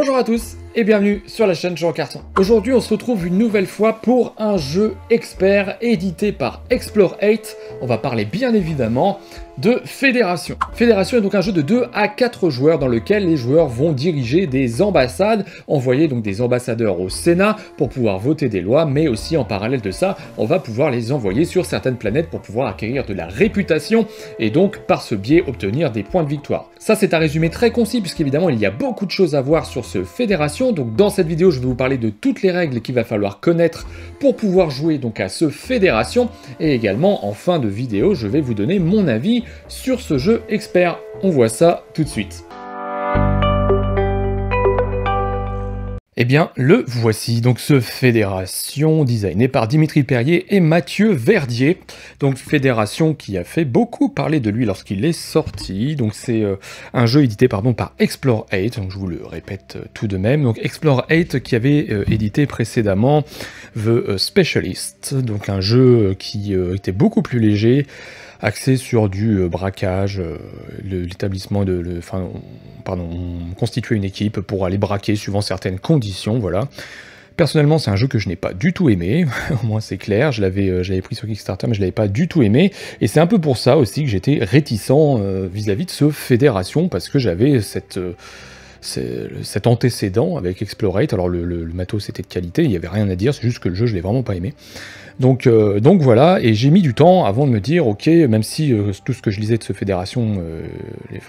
Bonjour à tous et bienvenue sur la chaîne Jean Carton. Aujourd'hui on se retrouve une nouvelle fois pour un jeu expert édité par Explore 8. On va parler bien évidemment de Fédération. Fédération est donc un jeu de 2 à 4 joueurs dans lequel les joueurs vont diriger des ambassades, envoyer donc des ambassadeurs au Sénat pour pouvoir voter des lois, mais aussi en parallèle de ça, on va pouvoir les envoyer sur certaines planètes pour pouvoir acquérir de la réputation et donc par ce biais obtenir des points de victoire. Ça c'est un résumé très concis puisqu'évidemment il y a beaucoup de choses à voir sur ce Fédération donc dans cette vidéo, je vais vous parler de toutes les règles qu'il va falloir connaître pour pouvoir jouer donc à ce Fédération. Et également, en fin de vidéo, je vais vous donner mon avis sur ce jeu expert. On voit ça tout de suite. Eh bien, le voici, donc ce Fédération designé par Dimitri Perrier et Mathieu Verdier. Donc Fédération qui a fait beaucoup parler de lui lorsqu'il est sorti. Donc c'est euh, un jeu édité pardon, par Explore 8, donc je vous le répète euh, tout de même. Donc Explore 8 qui avait euh, édité précédemment The Specialist, donc un jeu qui était beaucoup plus léger axé sur du euh, braquage, euh, l'établissement de, le, enfin, pardon, constituer une équipe pour aller braquer suivant certaines conditions, voilà. Personnellement, c'est un jeu que je n'ai pas du tout aimé, au moins c'est clair, je l'avais, euh, pris sur Kickstarter, mais je l'avais pas du tout aimé, et c'est un peu pour ça aussi que j'étais réticent vis à -vis de ce Fédération, parce que j'avais cette cet antécédent avec Explorate. Alors le, matos c'était de qualité, il n'y avait rien à dire, c'est juste que le jeu je l'ai vraiment pas aimé. Donc, euh, donc voilà, et j'ai mis du temps avant de me dire, ok, même si euh, tout ce que je lisais de ce fédération, euh,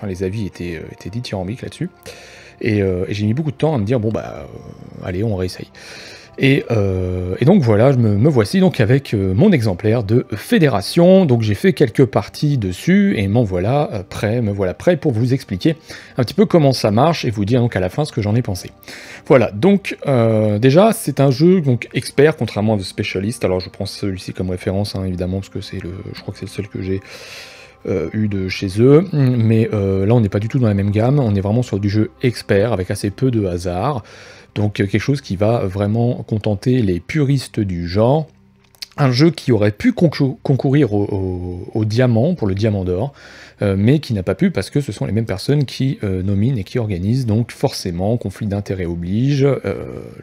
les, avis étaient, étaient dithyrambiques là-dessus, et, et j'ai mis beaucoup de temps à me dire, bon bah, allez, on réessaye. Euh, et, donc voilà, je me, voici donc avec euh, mon exemplaire de Fédération. Donc j'ai fait quelques parties dessus et m'en voilà euh, prêt, me voilà prêt pour vous expliquer un petit peu comment ça marche et vous dire donc à la fin ce que j'en ai pensé. Voilà, donc déjà c'est un jeu donc expert contrairement à The Specialist. Alors je prends celui-ci comme référence hein, évidemment parce que c'est le, je crois que c'est le seul que j'ai. eu de chez eux, mais là on n'est pas du tout dans la même gamme, on est vraiment sur du jeu expert avec assez peu de hasard. Donc euh, quelque chose qui va vraiment contenter les puristes du genre. Un jeu qui aurait pu concourir au, diamant, pour le diamant d'or, euh, mais qui n'a pas pu parce que ce sont les mêmes personnes qui euh, nominent et qui organisent, donc forcément, conflit d'intérêt oblige, euh,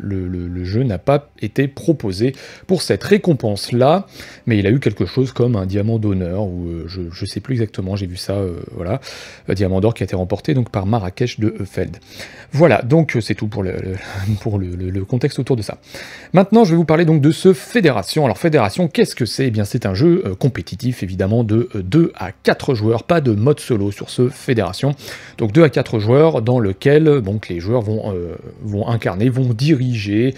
le, jeu n'a pas été proposé pour cette récompense-là, mais il a eu quelque chose comme un diamant d'honneur, ou je ne sais plus exactement, j'ai vu ça, voilà, un diamant d'or qui a été remporté donc, par Marrakech de Eufeld Voilà, donc c'est tout pour, le, pour le, contexte autour de ça. Maintenant, je vais vous parler donc de ce Fédération. Alors Fédération, qu'est-ce que c'est Eh bien c'est un jeu compétitif, évidemment, de 2 à 4 joueurs, pas de de mode solo sur ce Fédération. Donc deux à quatre joueurs dans lequel donc, les joueurs vont, euh, vont incarner, vont diriger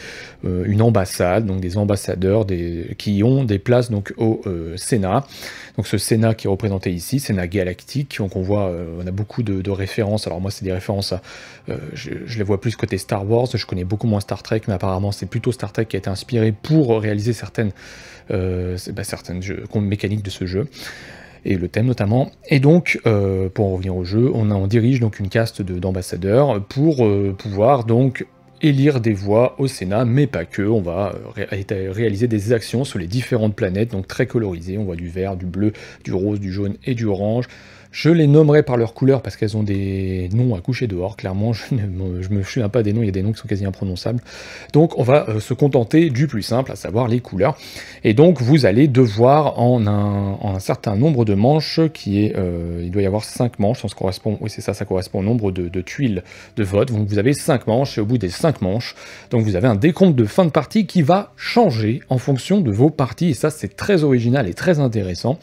euh, une ambassade, donc des ambassadeurs des, qui ont des places donc, au euh, Sénat. Donc ce Sénat qui est représenté ici, Sénat galactique, donc on voit, on a beaucoup de, références, alors moi c'est des références, je, les vois plus côté Star Wars, je connais beaucoup moins Star Trek, mais apparemment c'est plutôt Star Trek qui a été inspiré pour réaliser certaines, bah, certaines jeux, mécaniques de ce jeu et le thème notamment. Et donc, euh, pour en revenir au jeu, on, dirige donc une caste d'ambassadeurs pour euh, pouvoir donc élire des voix au Sénat, mais pas que. On va euh, réaliser des actions sur les différentes planètes, donc très colorisées. On voit du vert, du bleu, du rose, du jaune et du orange. Je les nommerai par leur couleur parce qu'elles ont des noms à coucher dehors. Clairement, je ne me souviens pas des noms, il y a des noms qui sont quasi imprononçables. Donc on va euh, se contenter du plus simple, à savoir les couleurs. Et donc vous allez devoir en un, certain nombre de manches, qui est, euh, il doit y avoir 5 manches, ça correspond, oui c'est ça, ça correspond au nombre de, tuiles de vote. Donc vous avez 5 manches et au bout des 5 manches, donc vous avez un décompte de fin de partie qui va changer en fonction de vos parties. Et ça c'est très original et très intéressant.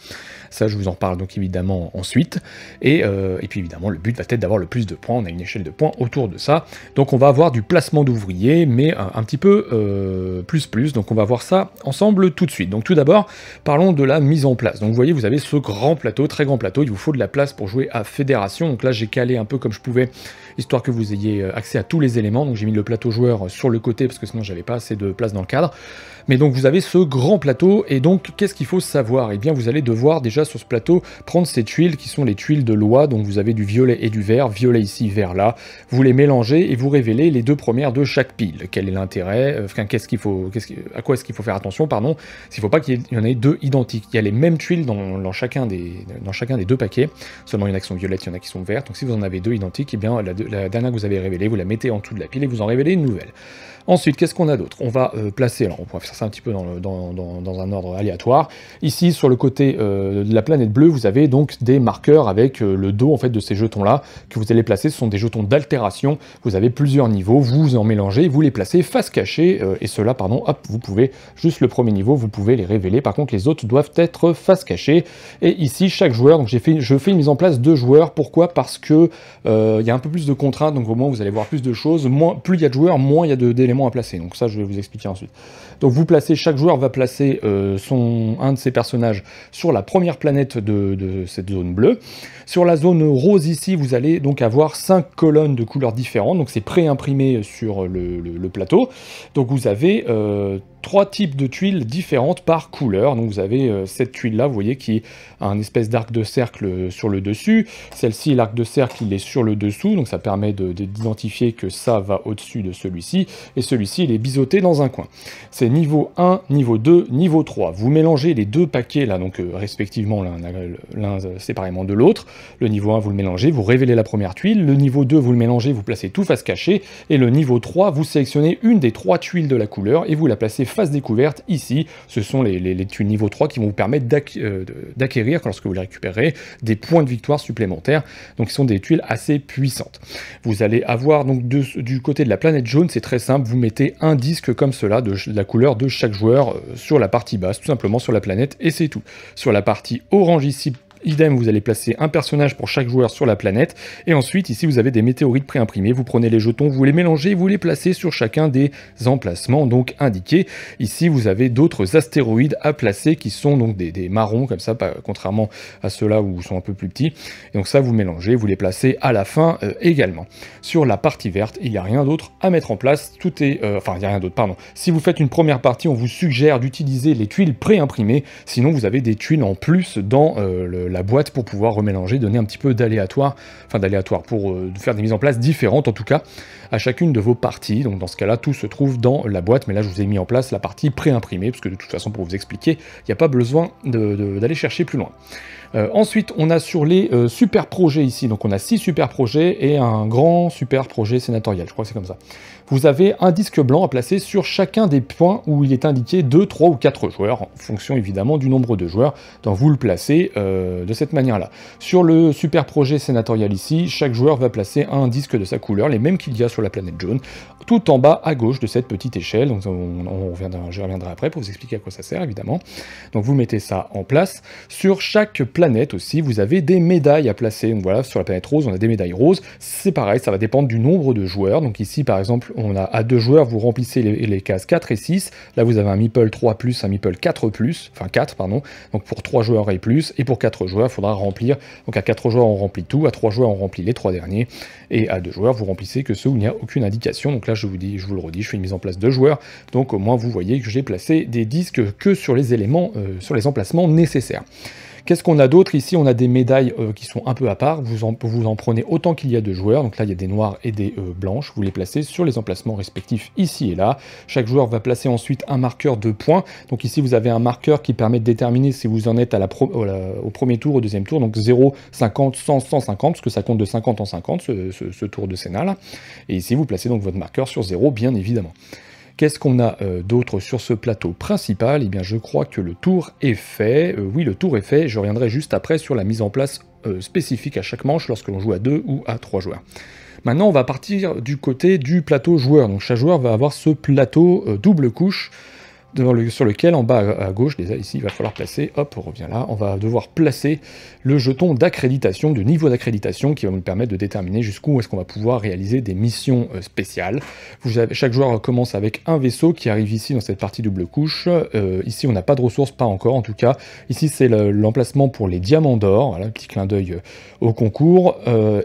Ça, je vous en parle donc évidemment ensuite. Euh, et, puis évidemment, le but va être d'avoir le plus de points. On a une échelle de points autour de ça. Donc on va avoir du placement d'ouvriers, mais un, petit peu euh, plus plus. Donc on va voir ça ensemble tout de suite. Donc tout d'abord, parlons de la mise en place. Donc vous voyez, vous avez ce grand plateau, très grand plateau. Il vous faut de la place pour jouer à Fédération. Donc là, j'ai calé un peu comme je pouvais, histoire que vous ayez euh, accès à tous les éléments. Donc j'ai mis le plateau joueur sur le côté, parce que sinon j'avais pas assez de place dans le cadre. Mais donc vous avez ce grand plateau et donc qu'est-ce qu'il faut savoir Eh bien vous allez devoir déjà sur ce plateau prendre ces tuiles qui sont les tuiles de loi, donc vous avez du violet et du vert, violet ici, vert là, vous les mélangez et vous révélez les deux premières de chaque pile. Quel est l'intérêt euh, qu'est-ce qu'il faut, à quoi est-ce qu'il faut faire attention Pardon, s'il ne faut pas qu'il y, en ait deux identiques. Il y a les mêmes tuiles dans, chacun des, dans chacun des deux paquets, seulement il y en a qui sont violettes, il y en a qui sont vertes, donc si vous en avez deux identiques, eh bien la, la dernière que vous avez révélée, vous la mettez en dessous de la pile et vous en révélez une nouvelle. Ensuite, qu'est-ce qu'on a d'autre On va euh, placer, alors on pourrait faire ça un petit peu dans, un ordre aléatoire. Ici, sur le côté euh, de la planète bleue, vous avez donc des marqueurs avec euh, le dos en fait de ces jetons-là que vous allez placer. Ce sont des jetons d'altération. Vous avez plusieurs niveaux, vous en mélangez, vous les placez face cachée, et cela, pardon, hop, vous pouvez juste le premier niveau, vous pouvez les révéler. Par contre, les autres doivent être face cachée. Et ici, chaque joueur, donc j'ai fait, je fais une mise en place de joueurs. Pourquoi Parce que il y a un peu plus de contraintes, donc au moins vous allez voir plus de choses. Moins, plus il y a de joueurs, moins il y a d'éléments à placer. Donc ça, je vais vous expliquer ensuite. Donc vous placez, chaque joueur va placer euh, son, un de ses personnages sur la première planète de, cette zone bleue. Sur la zone rose ici, vous allez donc avoir cinq colonnes de couleurs différentes. Donc c'est pré-imprimé sur le, plateau. Donc vous avez euh, trois types de tuiles différentes par couleur. Donc vous avez euh, cette tuile-là, vous voyez, qui a un espèce d'arc de cercle euh, sur le dessus. Celle-ci, l'arc de cercle, il est sur le dessous, donc ça permet d'identifier que ça va au-dessus de celui-ci. Et celui-ci, il est biseauté dans un coin. C'est niveau 1, niveau 2, niveau 3. Vous mélangez les deux paquets, là, donc euh, respectivement l'un séparément de l'autre. Le niveau 1, vous le mélangez, vous révélez la première tuile. Le niveau 2, vous le mélangez, vous placez tout face cachée. Et le niveau 3, vous sélectionnez une des trois tuiles de la couleur et vous la placez phase découverte ici. Ce sont les, tuiles niveau 3 qui vont vous permettre euh, d'acquérir, lorsque vous les récupérez, des points de victoire supplémentaires. Donc, ce sont des tuiles assez puissantes. Vous allez avoir donc du côté de la planète jaune, c'est très simple, vous mettez un disque comme cela de, de la couleur de chaque joueur euh, sur la partie basse, tout simplement sur la planète, et c'est tout. Sur la partie orange ici, Idem, vous allez placer un personnage pour chaque joueur sur la planète. Et ensuite, ici, vous avez des météorites préimprimées. Vous prenez les jetons, vous les mélangez, vous les placez sur chacun des emplacements donc indiqués. Ici, vous avez d'autres astéroïdes à placer qui sont donc des, marrons comme ça, contrairement à ceux-là où ils sont un peu plus petits. Et donc ça, vous mélangez, vous les placez à la fin euh, également. Sur la partie verte, il n'y a rien d'autre à mettre en place. Tout est, euh, enfin, il n'y a rien d'autre, pardon. Si vous faites une première partie, on vous suggère d'utiliser les tuiles préimprimées. Sinon, vous avez des tuiles en plus dans euh, le, la boîte pour pouvoir remélanger, donner un petit peu d'aléatoire, enfin d'aléatoire pour euh, faire des mises en place différentes en tout cas à chacune de vos parties. Donc dans ce cas-là, tout se trouve dans la boîte, mais là je vous ai mis en place la partie pré-imprimée, parce que de toute façon pour vous expliquer, il n'y a pas besoin d'aller chercher plus loin. Euh, ensuite, on a sur les euh, super projets ici, donc on a six super projets et un grand super projet sénatorial, je crois que c'est comme ça vous avez un disque blanc à placer sur chacun des points où il est indiqué 2, 3 ou 4 joueurs, en fonction évidemment du nombre de joueurs, dont vous le placez euh, de cette manière-là. Sur le super projet sénatorial ici, chaque joueur va placer un disque de sa couleur, les mêmes qu'il y a sur la planète jaune, tout en bas à gauche de cette petite échelle, donc on, je reviendrai après pour vous expliquer à quoi ça sert évidemment. Donc vous mettez ça en place. Sur chaque planète aussi, vous avez des médailles à placer, donc voilà, sur la planète rose, on a des médailles roses, c'est pareil, ça va dépendre du nombre de joueurs, donc ici par exemple on a à deux joueurs, vous remplissez les, cases 4 et 6. Là, vous avez un meeple 3 plus, un meeple 4 plus, enfin 4, pardon. Donc pour 3 joueurs et plus, et pour 4 joueurs, il faudra remplir. Donc à 4 joueurs, on remplit tout, à 3 joueurs, on remplit les 3 derniers, et à 2 joueurs, vous remplissez que ceux où il n'y a aucune indication. Donc là, je vous dis, je vous le redis, je fais une mise en place de joueurs. Donc au moins, vous voyez que j'ai placé des disques que sur les éléments, euh, sur les emplacements nécessaires. Qu'est-ce qu'on a d'autre ici On a des médailles euh, qui sont un peu à part. Vous en, vous en prenez autant qu'il y a de joueurs. Donc là, il y a des noirs et des euh, blanches. Vous les placez sur les emplacements respectifs ici et là. Chaque joueur va placer ensuite un marqueur de points. Donc ici, vous avez un marqueur qui permet de déterminer si vous en êtes au, premier tour, au deuxième tour. Donc 0, 50, 100, 150, parce que ça compte de 50 en 50, ce, ce tour de Sénat là. Et ici, vous placez donc votre marqueur sur 0, bien évidemment. Qu'est-ce qu'on a euh, d'autre sur ce plateau principal Eh bien, je crois que le tour est fait. Euh, oui, le tour est fait. Je reviendrai juste après sur la mise en place euh, spécifique à chaque manche lorsque l'on joue à 2 ou à 3 joueurs. Maintenant, on va partir du côté du plateau joueur. Donc, chaque joueur va avoir ce plateau double couche sur lequel en bas à, gauche, déjà ici, il va falloir placer, hop, on revient là, on va devoir placer le jeton d'accréditation, de niveau d'accréditation qui va nous permettre de déterminer jusqu'où est-ce qu'on va pouvoir réaliser des missions euh, spéciales. Vous avez, chaque joueur commence avec un vaisseau qui arrive ici dans cette partie double couche. Euh, ici, on n'a pas de ressources, pas encore en tout cas. Ici, c'est l'emplacement pour les diamants d'or, Un petit clin d'œil euh, au concours.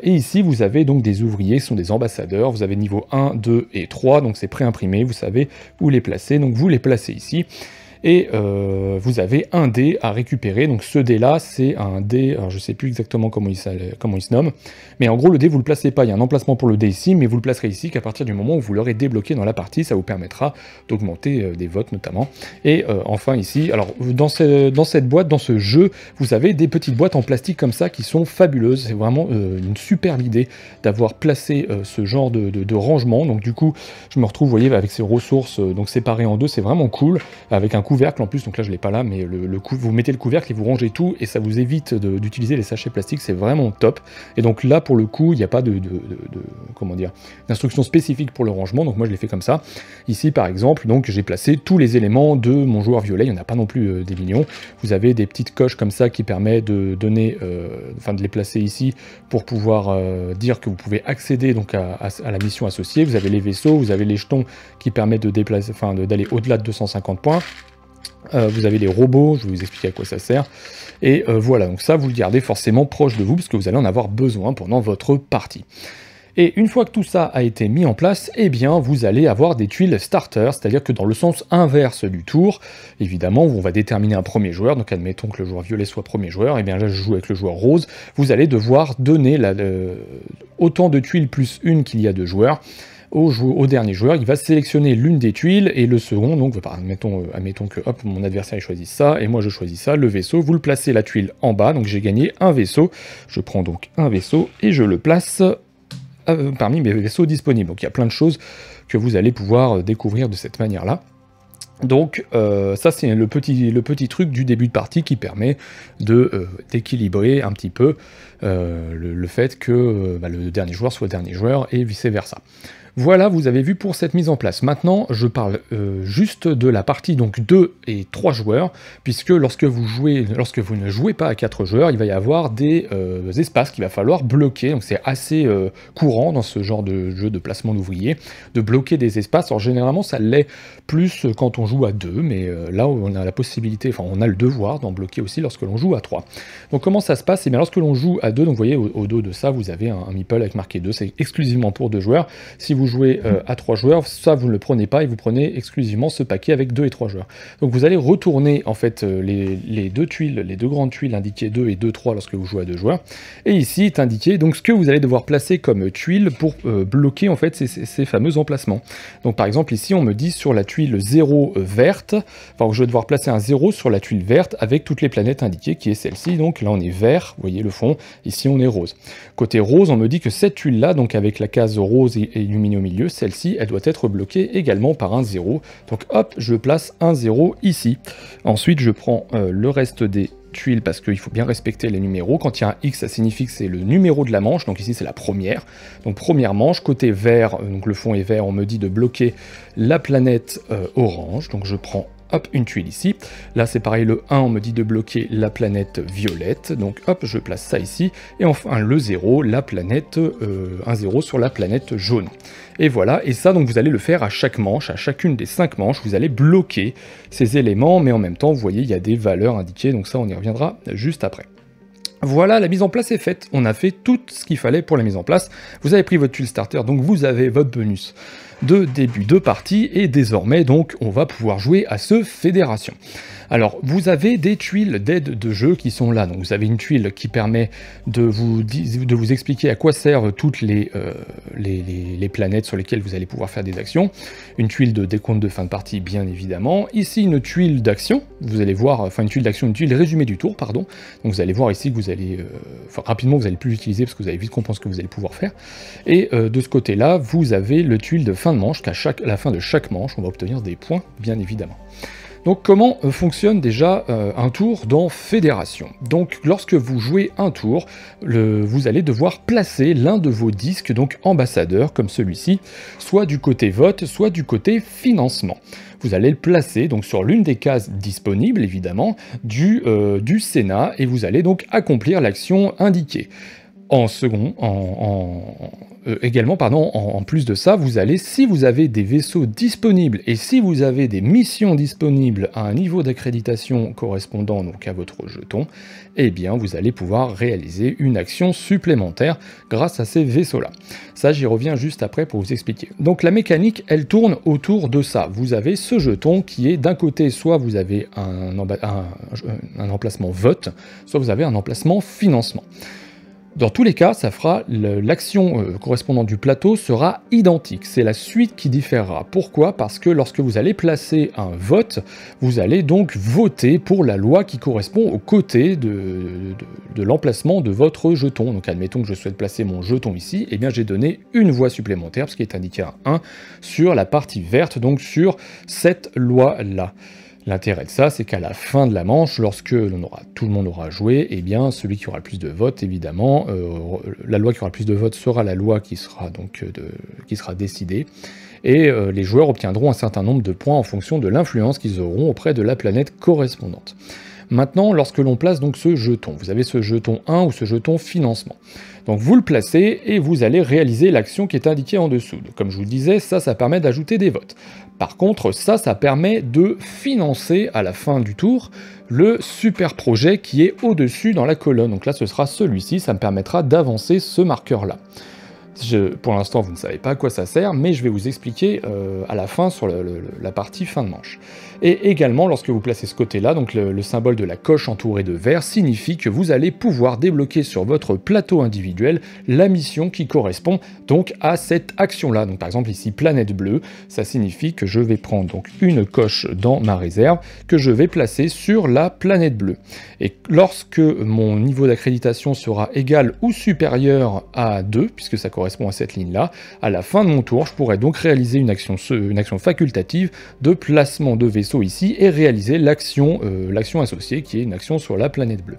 et ici, vous avez donc des ouvriers qui sont des ambassadeurs. Vous avez niveau 1, 2 et 3, donc c'est pré-imprimé, vous savez où les placer. Donc vous les placez ici si. et euh, vous avez un dé à récupérer. Donc ce dé-là, c'est un dé, alors je ne sais plus exactement comment il, comment il, se nomme, mais en gros le dé, vous le placez pas, il y a un emplacement pour le dé ici, mais vous le placerez ici qu'à partir du moment où vous l'aurez débloqué dans la partie, ça vous permettra d'augmenter euh, des votes notamment. Et euh, enfin ici, alors dans, cette boîte, dans ce jeu, vous avez des petites boîtes en plastique comme ça qui sont fabuleuses, c'est vraiment une superbe idée d'avoir placé ce genre de, rangement, donc du coup je me retrouve, vous voyez, avec ces ressources donc séparées en deux, c'est vraiment cool, avec un couvercle en plus, donc là je l'ai pas là, mais le, vous mettez le couvercle et vous rangez tout et ça vous évite d'utiliser les sachets plastiques, c'est vraiment top. Et donc là pour le coup, il n'y a pas de, comment dire d'instruction spécifique pour le rangement, donc moi je l'ai fait comme ça. Ici par exemple, donc j'ai placé tous les éléments de mon joueur violet, il n'y en a pas non plus euh, des millions. Vous avez des petites coches comme ça qui permet de donner, euh, enfin de les placer ici pour pouvoir euh, dire que vous pouvez accéder donc à, la mission associée. Vous avez les vaisseaux, vous avez les jetons qui permettent de déplacer, enfin d'aller au-delà de 250 points. Euh, vous avez les robots, je vais vous expliquer à quoi ça sert. Et euh, voilà, donc ça, vous le gardez forcément proche de vous, parce que vous allez en avoir besoin pendant votre partie. Et une fois que tout ça a été mis en place, eh bien, vous allez avoir des tuiles starter, c'est-à-dire que dans le sens inverse du tour, évidemment, on va déterminer un premier joueur, donc admettons que le joueur violet soit premier joueur, et eh bien là, je joue avec le joueur rose, vous allez devoir donner euh, autant de tuiles plus une qu'il y a de joueurs, au, dernier joueur, il va sélectionner l'une des tuiles et le second, donc admettons, euh, mettons que hop, mon adversaire choisisse choisit ça et moi je choisis ça, le vaisseau, vous le placez la tuile en bas, donc j'ai gagné un vaisseau, je prends donc un vaisseau et je le place euh, parmi mes vaisseaux disponibles. Donc il y a plein de choses que vous allez pouvoir euh, découvrir de cette manière-là. Donc ça c'est le petit, le petit truc du début de partie qui permet d'équilibrer un petit peu le, fait que bah, le dernier joueur soit dernier joueur et vice versa. Voilà, vous avez vu pour cette mise en place. Maintenant, je parle euh, juste de la partie donc 2 et 3 joueurs, puisque lorsque vous, jouez, lorsque vous ne jouez pas à 4 joueurs, il va y avoir des euh, espaces qu'il va falloir bloquer. Donc c'est assez euh, courant dans ce genre de jeu de placement d'ouvriers, de bloquer des espaces. Alors généralement, ça l'est plus quand on joue à 2, mais là, on a la possibilité, enfin on a le devoir d'en bloquer aussi lorsque l'on joue à 3. Donc comment ça se passe Et eh bien lorsque l'on joue à 2, donc vous voyez au, dos de ça, vous avez un, un meeple avec marqué 2, c'est exclusivement pour deux joueurs. Si vous jouer euh, à trois joueurs, ça vous ne le prenez pas et vous prenez exclusivement ce paquet avec deux et trois joueurs. Donc vous allez retourner en fait euh, les, deux tuiles, les deux grandes tuiles indiquées 2 et 2, 3 lorsque vous jouez à deux joueurs. Et ici est indiqué donc ce que vous allez devoir placer comme tuile pour euh, bloquer en fait ces, fameux emplacements. Donc par exemple ici on me dit sur la tuile 0 verte, enfin je vais devoir placer un 0 sur la tuile verte avec toutes les planètes indiquées qui est celle-ci. Donc là on est vert, vous voyez le fond, ici on est rose. Côté rose on me dit que cette tuile là, donc avec la case rose et lumineuse au milieu, celle-ci, elle doit être bloquée également par un 0. Donc hop, je place un 0 ici. Ensuite, je prends euh, le reste des tuiles parce qu'il faut bien respecter les numéros. Quand il y a un X, ça signifie que c'est le numéro de la manche, donc ici c'est la première. Donc première manche, côté vert, euh, donc le fond est vert, on me dit de bloquer la planète euh, orange, donc je prends hop, une tuile ici. Là, c'est pareil, le 1, on me dit de bloquer la planète violette, donc hop, je place ça ici. Et enfin, le 0, la planète, euh, un 0 sur la planète jaune. Et voilà, et ça, donc vous allez le faire à chaque manche, à chacune des 5 manches, vous allez bloquer ces éléments, mais en même temps, vous voyez, il y a des valeurs indiquées, donc ça, on y reviendra juste après. Voilà, la mise en place est faite. On a fait tout ce qu'il fallait pour la mise en place. Vous avez pris votre tuile starter, donc vous avez votre bonus de début de partie, et désormais donc on va pouvoir jouer à ce Fédération. Alors, vous avez des tuiles d'aide de jeu qui sont là. Donc, vous avez une tuile qui permet de vous, de vous expliquer à quoi servent toutes euh, les, les, planètes sur lesquelles vous allez pouvoir faire des actions. Une tuile de décompte de fin de partie, bien évidemment. Ici, une tuile d'action. Vous allez voir, enfin, une tuile d'action, une tuile résumée du tour, pardon. Donc, vous allez voir ici que vous allez, euh, enfin, rapidement, vous allez plus l'utiliser parce que vous allez vite comprendre ce que vous allez pouvoir faire. Et euh, de ce côté-là, vous avez le tuile de fin de manche, qu'à la fin de chaque manche, on va obtenir des points, bien évidemment. Donc comment euh, fonctionne déjà euh, un tour dans Fédération Donc lorsque vous jouez un tour, vous allez devoir placer l'un de vos disques, donc ambassadeur comme celui-ci, soit du côté vote, soit du côté financement. Vous allez le placer donc sur l'une des cases disponibles évidemment du, euh, du Sénat et vous allez donc accomplir l'action indiquée. En second, euh, également, pardon, en, plus de ça, vous allez, si vous avez des vaisseaux disponibles et si vous avez des missions disponibles à un niveau d'accréditation correspondant donc à votre jeton, eh bien, vous allez pouvoir réaliser une action supplémentaire grâce à ces vaisseaux-là. Ça, j'y reviens juste après pour vous expliquer. Donc, la mécanique, elle tourne autour de ça. Vous avez ce jeton qui est d'un côté, soit vous avez un emplacement vote, soit vous avez un emplacement financement. Dans tous les cas, ça fera l'action euh, correspondante du plateau sera identique. C'est la suite qui différera. Pourquoi Parce que lorsque vous allez placer un vote, vous allez donc voter pour la loi qui correspond au côté de, l'emplacement de votre jeton. Donc admettons que je souhaite placer mon jeton ici, eh bien j'ai donné une voix supplémentaire, ce qui est indiqué à 1, sur la partie verte, donc sur cette loi-là. L'intérêt de ça, c'est qu'à la fin de la manche, lorsque aura, tout le monde aura joué, eh bien, celui qui aura le plus de votes, évidemment, euh, la loi qui aura le plus de votes sera la loi qui sera donc euh, qui sera décidée, et euh, les joueurs obtiendront un certain nombre de points en fonction de l'influence qu'ils auront auprès de la planète correspondante. Maintenant, lorsque l'on place donc ce jeton, vous avez ce jeton 1 ou ce jeton financement. Donc vous le placez et vous allez réaliser l'action qui est indiquée en dessous. comme je vous le disais, ça, ça permet d'ajouter des votes. Par contre, ça, ça permet de financer à la fin du tour le super projet qui est au-dessus dans la colonne. Donc là, ce sera celui-ci, ça me permettra d'avancer ce marqueur-là pour l'instant, vous ne savez pas à quoi ça sert, mais je vais vous expliquer euh, à la fin sur la partie fin de manche. Et également, lorsque vous placez ce côté-là, donc le, symbole de la coche entourée de vert signifie que vous allez pouvoir débloquer sur votre plateau individuel la mission qui correspond donc à cette action-là. Donc par exemple ici, planète bleue, ça signifie que je vais prendre donc une coche dans ma réserve que je vais placer sur la planète bleue. Et lorsque mon niveau d'accréditation sera égal ou supérieur à 2, puisque ça correspond à cette ligne-là. À la fin de mon tour, je pourrais donc réaliser une action, une action facultative de placement de vaisseau ici et réaliser l'action euh, l'action associée qui est une action sur la planète bleue.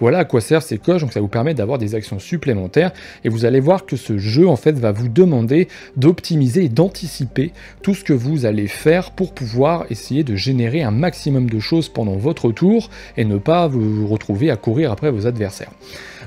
Voilà à quoi sert ces coches, donc ça vous permet d'avoir des actions supplémentaires et vous allez voir que ce jeu en fait va vous demander d'optimiser et d'anticiper tout ce que vous allez faire pour pouvoir essayer de générer un maximum de choses pendant votre tour et ne pas vous retrouver à courir après vos adversaires.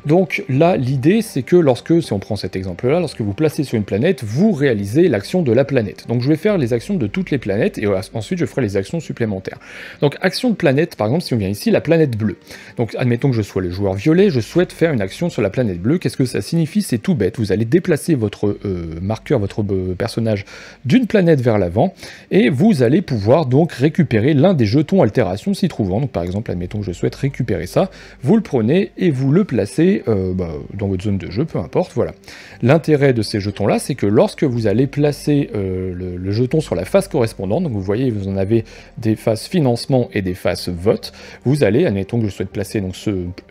Donc là, l'idée, c'est que lorsque, si on prend cet exemple-là, lorsque vous placez sur une planète, vous réalisez l'action de la planète. Donc je vais faire les actions de toutes les planètes et euh, ensuite je ferai les actions supplémentaires. Donc action de planète, par exemple, si on vient ici, la planète bleue. Donc admettons que je sois le joueur violet, je souhaite faire une action sur la planète bleue. Qu'est-ce que ça signifie C'est tout bête. Vous allez déplacer votre euh, marqueur, votre euh, personnage d'une planète vers l'avant et vous allez pouvoir donc récupérer l'un des jetons altération s'y trouvant. Donc par exemple, admettons que je souhaite récupérer ça, vous le prenez et vous le placez euh, bah, dans votre zone de jeu, peu importe. Voilà. L'intérêt de ces jetons-là, c'est que lorsque vous allez placer euh, le, jeton sur la face correspondante, donc vous voyez, vous en avez des faces financement et des faces vote, vous allez, admettons que je souhaite placer donc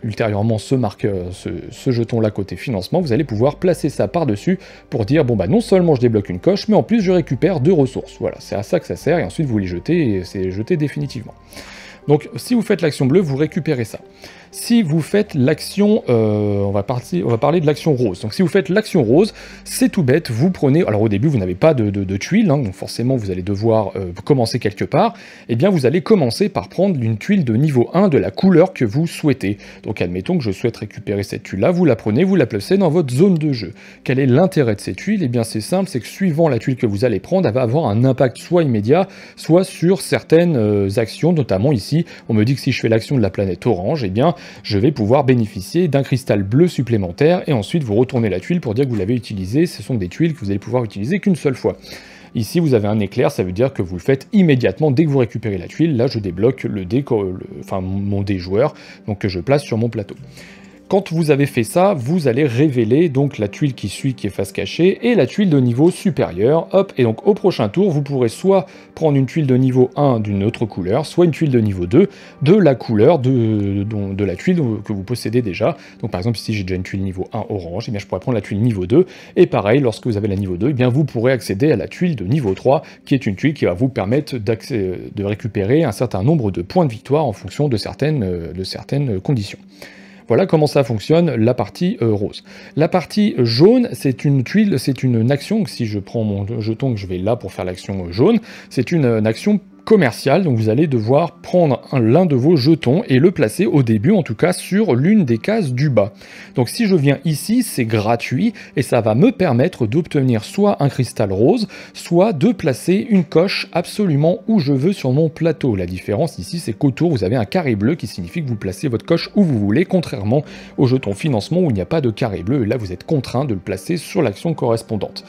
ultérieurement ce ce, jeton-là côté financement, vous allez pouvoir placer ça par-dessus pour dire, bon bah non seulement je débloque une coche, mais en plus je récupère deux ressources. Voilà, c'est à ça que ça sert, et ensuite vous les jetez, et c'est jeté définitivement. Donc si vous faites l'action bleue, vous récupérez ça. Si vous faites l'action, euh, on, va on va parler de l'action rose. Donc si vous faites l'action rose, c'est tout bête, vous prenez, alors au début vous n'avez pas de, tuile, hein, donc forcément vous allez devoir euh, commencer quelque part, et eh bien vous allez commencer par prendre une tuile de niveau 1 de la couleur que vous souhaitez. Donc admettons que je souhaite récupérer cette tuile-là, vous la prenez, vous la placez dans votre zone de jeu. Quel est l'intérêt de cette tuile Eh bien c'est simple, c'est que suivant la tuile que vous allez prendre, elle va avoir un impact soit immédiat, soit sur certaines euh, actions, notamment ici on me dit que si je fais l'action de la planète orange, eh bien, je vais pouvoir bénéficier d'un cristal bleu supplémentaire, et ensuite vous retournez la tuile pour dire que vous l'avez utilisée, ce sont des tuiles que vous allez pouvoir utiliser qu'une seule fois. Ici, vous avez un éclair, ça veut dire que vous le faites immédiatement dès que vous récupérez la tuile. Là, je débloque le dé, enfin mon dé joueur, donc que je place sur mon plateau. Quand vous avez fait ça, vous allez révéler donc la tuile qui suit qui est face cachée et la tuile de niveau supérieur. Hop, et donc au prochain tour, vous pourrez soit prendre une tuile de niveau 1 d'une autre couleur, soit une tuile de niveau 2 de la couleur de, la tuile que vous possédez déjà. Donc par exemple, si j'ai déjà une tuile niveau 1 orange, et eh bien, je pourrais prendre la tuile niveau 2. Et pareil, lorsque vous avez la niveau 2, eh bien, vous pourrez accéder à la tuile de niveau 3, qui est une tuile qui va vous permettre de récupérer un certain nombre de points de victoire en fonction de certaines euh, conditions. Voilà comment ça fonctionne la partie euh, rose. La partie jaune, c'est une tuile, c'est une action, si je prends mon jeton que je vais là pour faire l'action euh, jaune, c'est une, une euh, action commercial, donc vous allez devoir prendre l'un de vos jetons et le placer au début, en tout cas sur l'une des cases du bas. Donc si je viens ici, c'est gratuit et ça va me permettre d'obtenir soit un cristal rose, soit de placer une coche absolument où je veux sur mon plateau. La différence ici, c'est qu'autour, vous avez un carré bleu qui signifie que vous placez votre coche où vous voulez, contrairement au jeton financement où il n'y a pas de carré bleu, et là vous êtes contraint de le placer sur l'action correspondante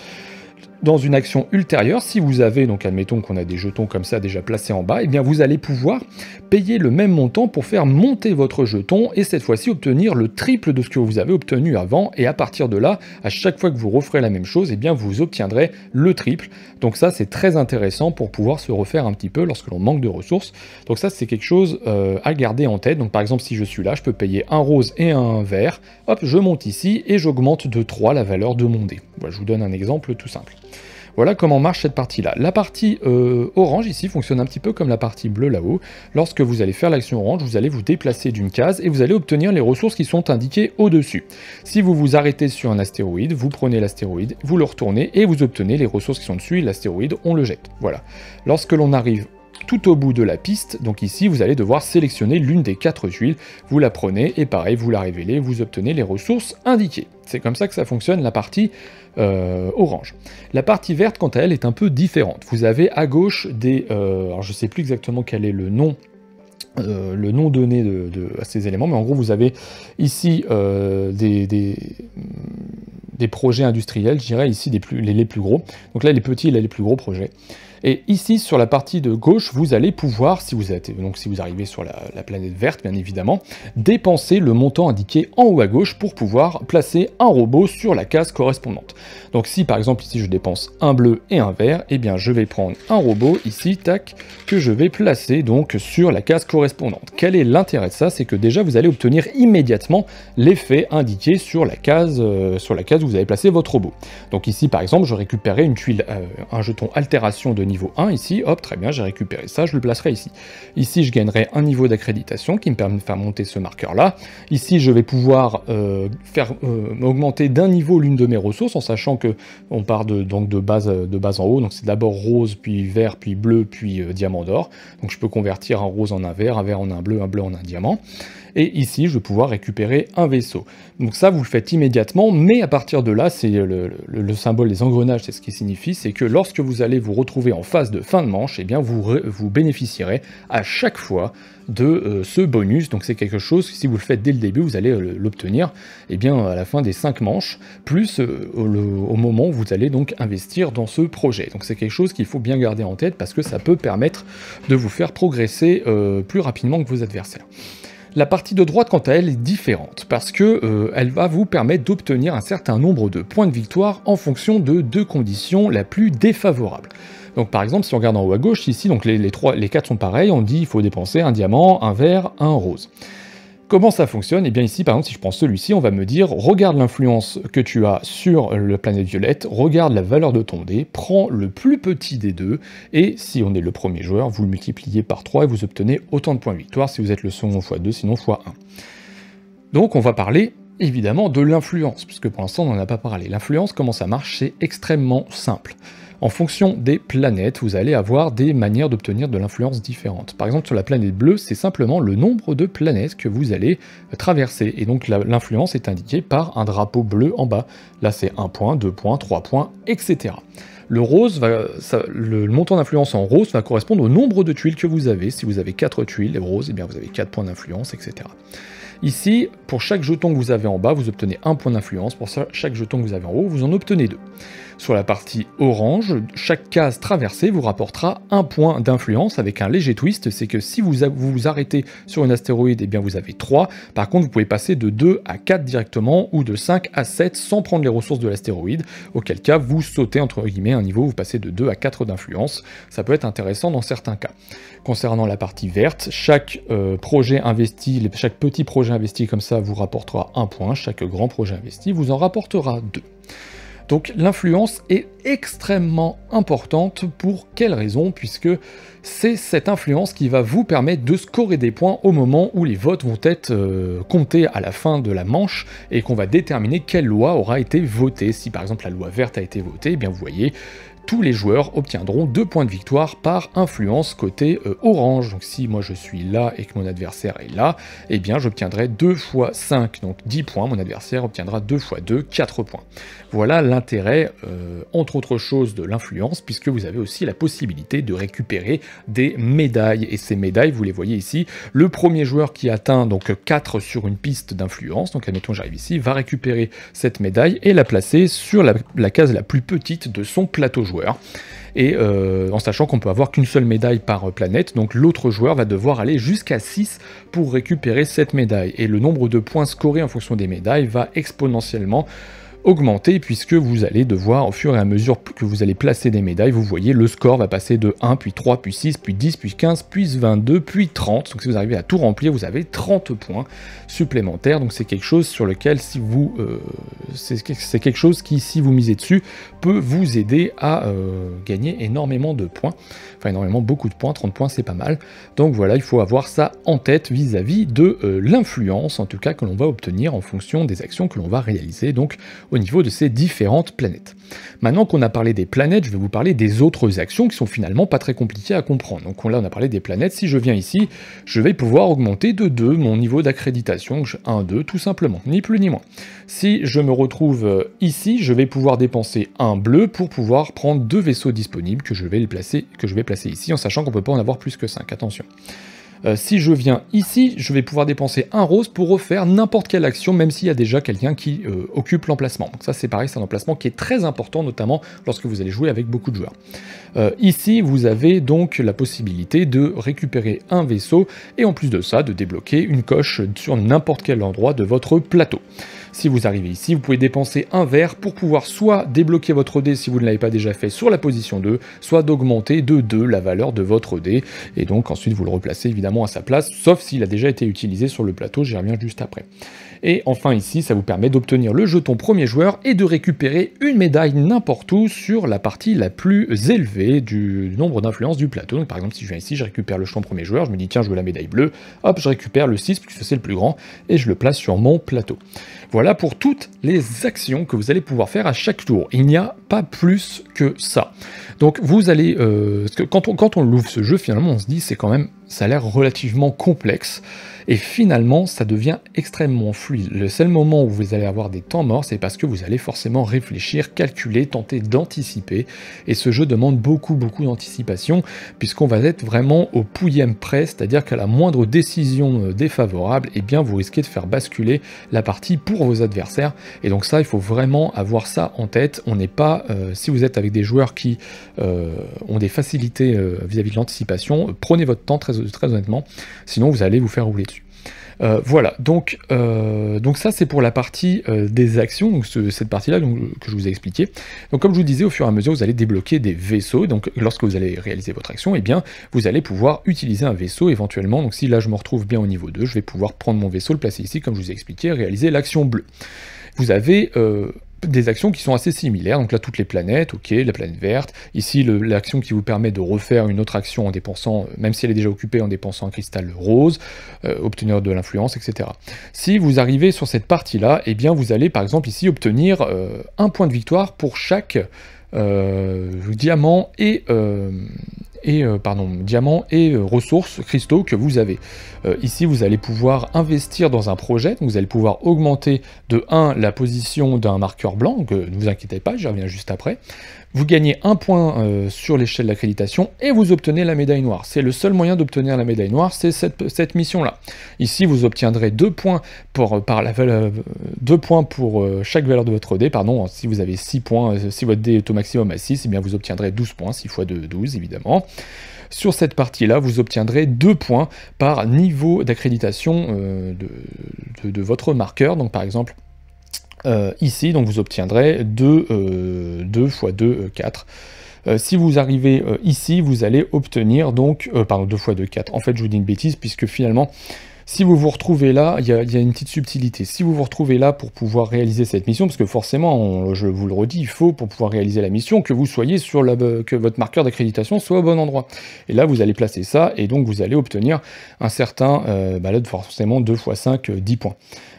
dans une action ultérieure, si vous avez, donc admettons qu'on a des jetons comme ça déjà placés en bas, et eh bien vous allez pouvoir payer le même montant pour faire monter votre jeton et cette fois-ci obtenir le triple de ce que vous avez obtenu avant. Et à partir de là, à chaque fois que vous referez la même chose, et eh bien vous obtiendrez le triple. Donc ça, c'est très intéressant pour pouvoir se refaire un petit peu lorsque l'on manque de ressources. Donc ça, c'est quelque chose euh, à garder en tête. Donc par exemple, si je suis là, je peux payer un rose et un vert. Hop, je monte ici et j'augmente de 3 la valeur de mon dé. Voilà, je vous donne un exemple tout simple. Voilà comment marche cette partie-là. La partie euh, orange ici fonctionne un petit peu comme la partie bleue là-haut. Lorsque vous allez faire l'action orange, vous allez vous déplacer d'une case et vous allez obtenir les ressources qui sont indiquées au-dessus. Si vous vous arrêtez sur un astéroïde, vous prenez l'astéroïde, vous le retournez et vous obtenez les ressources qui sont dessus. L'astéroïde, on le jette. Voilà. Lorsque l'on arrive tout au bout de la piste. Donc ici, vous allez devoir sélectionner l'une des quatre tuiles, vous la prenez et pareil, vous la révélez, vous obtenez les ressources indiquées. C'est comme ça que ça fonctionne la partie euh, orange. La partie verte, quant à elle, est un peu différente. Vous avez à gauche des... Euh, alors je ne sais plus exactement quel est le nom euh, le nom donné à ces éléments, mais en gros vous avez ici des, projets industriels, je dirais ici les, plus gros. Donc là les petits, là les plus gros projets. Et ici, sur la partie de gauche, vous allez pouvoir, si vous, êtes, donc si vous arrivez sur la, planète verte, bien évidemment, dépenser le montant indiqué en haut à gauche pour pouvoir placer un robot sur la case correspondante. Donc si par exemple ici je dépense un bleu et un vert, et eh bien je vais prendre un robot ici, tac, que je vais placer donc sur la case correspondante. Quel est l'intérêt de ça C'est que déjà vous allez obtenir immédiatement l'effet indiqué sur la case euh, la case où vous avez placé votre robot. Donc ici par exemple je récupérais une tuile, euh, un jeton altération de niveau niveau 1 ici, hop, très bien, j'ai récupéré ça, je le placerai ici. Ici, je gagnerai un niveau d'accréditation qui me permet de faire monter ce marqueur-là. Ici, je vais pouvoir euh, faire euh, augmenter d'un niveau l'une de mes ressources, en sachant que on part de, donc de base, euh, de base en haut, donc c'est d'abord rose, puis vert, puis bleu, puis diamant d'or. Donc je peux convertir un rose en un vert, un vert en un bleu, un bleu en un diamant et ici je vais pouvoir récupérer un vaisseau. Donc ça vous le faites immédiatement, mais à partir de là, c'est le, symbole des engrenages, c'est ce qui signifie, c'est que lorsque vous allez vous retrouver en phase de fin de manche, eh bien vous, bénéficierez à chaque fois de euh, ce bonus. Donc c'est quelque chose, si vous le faites dès le début, vous allez euh, l'obtenir eh bien, à la fin des 5 manches, plus euh, au, au, moment où vous allez donc investir dans ce projet. Donc c'est quelque chose qu'il faut bien garder en tête parce que ça peut permettre de vous faire progresser plus rapidement que vos adversaires. La partie de droite, quant à elle, est différente parce que euh, elle va vous permettre d'obtenir un certain nombre de points de victoire en fonction de deux conditions la plus défavorable. Donc par exemple, si on regarde en haut à gauche, ici, donc les, les, trois, les quatre sont pareils, on dit il faut dépenser un diamant, un vert, un rose. Comment ça fonctionne eh bien ici, par exemple, si je prends celui-ci, on va me dire, regarde l'influence que tu as sur la planète violette, regarde la valeur de ton dé, prends le plus petit des deux, et si on est le premier joueur, vous le multipliez par 3 et vous obtenez autant de points de victoire si vous êtes le second fois 2, sinon fois 1. Donc on va parler évidemment de l'influence, puisque pour l'instant on n'en a pas parlé. L'influence, comment ça marche C'est extrêmement simple. En fonction des planètes, vous allez avoir des manières d'obtenir de l'influence différente. Par exemple, sur la planète bleue, c'est simplement le nombre de planètes que vous allez traverser. Et donc l'influence est indiquée par un drapeau bleu en bas. Là, c'est 1 point, deux points, trois points, etc. Le, rose le montant d'influence en rose va correspondre au nombre de tuiles que vous avez. Si vous avez quatre tuiles roses, eh bien vous avez quatre points d'influence, etc. Ici, pour chaque jeton que vous avez en bas, vous obtenez un point d'influence. Pour chaque jeton que vous avez en haut, vous en obtenez deux. Sur la partie orange, chaque case traversée vous rapportera un point d'influence avec un léger twist, c'est que si vous vous arrêtez sur une astéroïde, et eh bien vous avez trois, Par contre, vous pouvez passer de 2 à 4 directement ou de 5 à 7 sans prendre les ressources de l'astéroïde, auquel cas vous sautez entre guillemets un niveau, vous passez de 2 à 4 d'influence. Ça peut être intéressant dans certains cas. Concernant la partie verte, chaque euh, projet investi, chaque petit projet investi comme ça vous rapportera un point, chaque grand projet investi vous en rapportera deux. Donc l'influence est extrêmement importante pour quelle raison Puisque c'est cette influence qui va vous permettre de scorer des points au moment où les votes vont être euh, comptés à la fin de la manche et qu'on va déterminer quelle loi aura été votée. Si par exemple la loi verte a été votée, eh bien vous voyez, tous les joueurs obtiendront 2 points de victoire par influence côté euh, orange. Donc si moi je suis là et que mon adversaire est là, eh bien j'obtiendrai 2 fois 5, donc 10 points. Mon adversaire obtiendra 2 fois 2, 4 points. Voilà l'intérêt, euh, entre autres choses, de l'influence, puisque vous avez aussi la possibilité de récupérer des médailles. Et ces médailles, vous les voyez ici, le premier joueur qui atteint donc 4 sur une piste d'influence, donc admettons j'arrive ici, va récupérer cette médaille et la placer sur la, la case la plus petite de son plateau joueur. Et euh, en sachant qu'on peut avoir qu'une seule médaille par planète, donc l'autre joueur va devoir aller jusqu'à 6 pour récupérer cette médaille. Et le nombre de points scorés en fonction des médailles va exponentiellement augmenter puisque vous allez devoir, au fur et à mesure que vous allez placer des médailles, vous voyez, le score va passer de 1, puis 3, puis 6, puis 10, puis 15, puis 22, puis 30. Donc si vous arrivez à tout remplir, vous avez 30 points supplémentaires. Donc c'est quelque chose sur lequel, si vous... Euh, c'est quelque chose qui, si vous misez dessus, peut vous aider à euh, gagner énormément de points. Enfin énormément, beaucoup de points, 30 points, c'est pas mal. Donc voilà, il faut avoir ça en tête vis-à-vis de euh, l'influence, en tout cas, que l'on va obtenir en fonction des actions que l'on va réaliser. Donc au niveau de ces différentes planètes. Maintenant qu'on a parlé des planètes, je vais vous parler des autres actions qui sont finalement pas très compliquées à comprendre. Donc là on a parlé des planètes, si je viens ici, je vais pouvoir augmenter de 2 mon niveau d'accréditation, 1, 2 tout simplement, ni plus ni moins. Si je me retrouve euh, ici, je vais pouvoir dépenser un bleu pour pouvoir prendre deux vaisseaux disponibles que je vais, les placer, que je vais placer ici, en sachant qu'on ne peut pas en avoir plus que 5, attention. Euh, si je viens ici, je vais pouvoir dépenser un rose pour refaire n'importe quelle action, même s'il y a déjà quelqu'un qui euh, occupe l'emplacement. Donc ça c'est pareil, c'est un emplacement qui est très important, notamment lorsque vous allez jouer avec beaucoup de joueurs. Euh, ici, vous avez donc la possibilité de récupérer un vaisseau et en plus de ça, de débloquer une coche sur n'importe quel endroit de votre plateau. Si vous arrivez ici, vous pouvez dépenser un verre pour pouvoir soit débloquer votre dé si vous ne l'avez pas déjà fait sur la position 2, soit d'augmenter de 2 la valeur de votre dé. Et donc ensuite, vous le replacez évidemment à sa place, sauf s'il a déjà été utilisé sur le plateau, j'y reviens juste après. Et enfin ici, ça vous permet d'obtenir le jeton premier joueur et de récupérer une médaille n'importe où sur la partie la plus élevée du nombre d'influences du plateau. Donc par exemple, si je viens ici, je récupère le jeton premier joueur, je me dis tiens, je veux la médaille bleue, hop, je récupère le 6 puisque c'est le plus grand et je le place sur mon plateau. Voilà pour toutes les actions que vous allez pouvoir faire à chaque tour. Il n'y a pas plus que ça. Donc vous allez... Euh, quand on, quand on l'ouvre ce jeu, finalement, on se dit c'est quand même ça a l'air relativement complexe. Et finalement, ça devient extrêmement fluide. Le seul moment où vous allez avoir des temps morts, c'est parce que vous allez forcément réfléchir, calculer, tenter d'anticiper. Et ce jeu demande beaucoup, beaucoup d'anticipation, puisqu'on va être vraiment au pouillème près, c'est-à-dire qu'à la moindre décision euh, défavorable, et eh bien, vous risquez de faire basculer la partie pour vos adversaires. Et donc ça, il faut vraiment avoir ça en tête. On n'est pas, euh, si vous êtes avec des joueurs qui euh, ont des facilités vis à -vis de l'anticipation, prenez votre temps très très, honnêtement. Sinon, vous allez vous faire rouler dessus. Euh, voilà, donc, euh, donc ça c'est pour la partie euh, des actions, donc cette partie-là que je vous ai expliqué. Donc comme je vous disais, au fur et à mesure, vous allez débloquer des vaisseaux. Donc lorsque vous allez réaliser votre action, et eh bien vous allez pouvoir utiliser un vaisseau éventuellement. Donc si là je me retrouve bien au niveau 2, je vais pouvoir prendre mon vaisseau, le placer ici, comme je vous ai expliqué, réaliser l'action bleue. Vous avez des actions qui sont assez similaires. Donc là, toutes les planètes, ok, la planète verte. Ici, l'action qui vous permet de refaire une autre action en dépensant, euh, même si elle est déjà occupée, en dépensant un cristal rose, euh, obtenir de l'influence, etc. Si vous arrivez sur cette partie-là, eh bien, vous allez, par exemple, ici, obtenir euh, un point de victoire pour chaque diamant et et euh, pardon, diamants et euh, ressources cristaux que vous avez. Euh, ici, vous allez pouvoir investir dans un projet, vous allez pouvoir augmenter de 1 la position d'un marqueur blanc, ne vous inquiétez pas, j'y reviens juste après. Vous gagnez un point euh, sur l'échelle d'accréditation et vous obtenez la médaille noire. C'est le seul moyen d'obtenir la médaille noire, c'est cette, mission-là. Ici, vous obtiendrez deux points pour, euh, euh, chaque valeur de votre dé. Pardon, si vous avez 6 points, si votre dé est au maximum à 6, eh bien vous obtiendrez 12 points, 6 fois 2, 12 évidemment. Sur cette partie-là, vous obtiendrez 2 points par niveau d'accréditation de, de votre marqueur. Donc par exemple, euh, ici, donc vous obtiendrez 2, 2 x 2, 4. si vous arrivez euh, ici, vous allez obtenir donc, euh, pardon, 2 x 2, 4. En fait, je vous dis une bêtise, puisque finalement, si vous vous retrouvez là, il y, a une petite subtilité. Si vous vous retrouvez là pour pouvoir réaliser cette mission, parce que forcément, je vous le redis, il faut pour pouvoir réaliser la mission que vous soyez sur la, que votre marqueur d'accréditation soit au bon endroit. Et là, vous allez placer ça, et donc vous allez obtenir un certain, forcément 2 x 5, 10 points.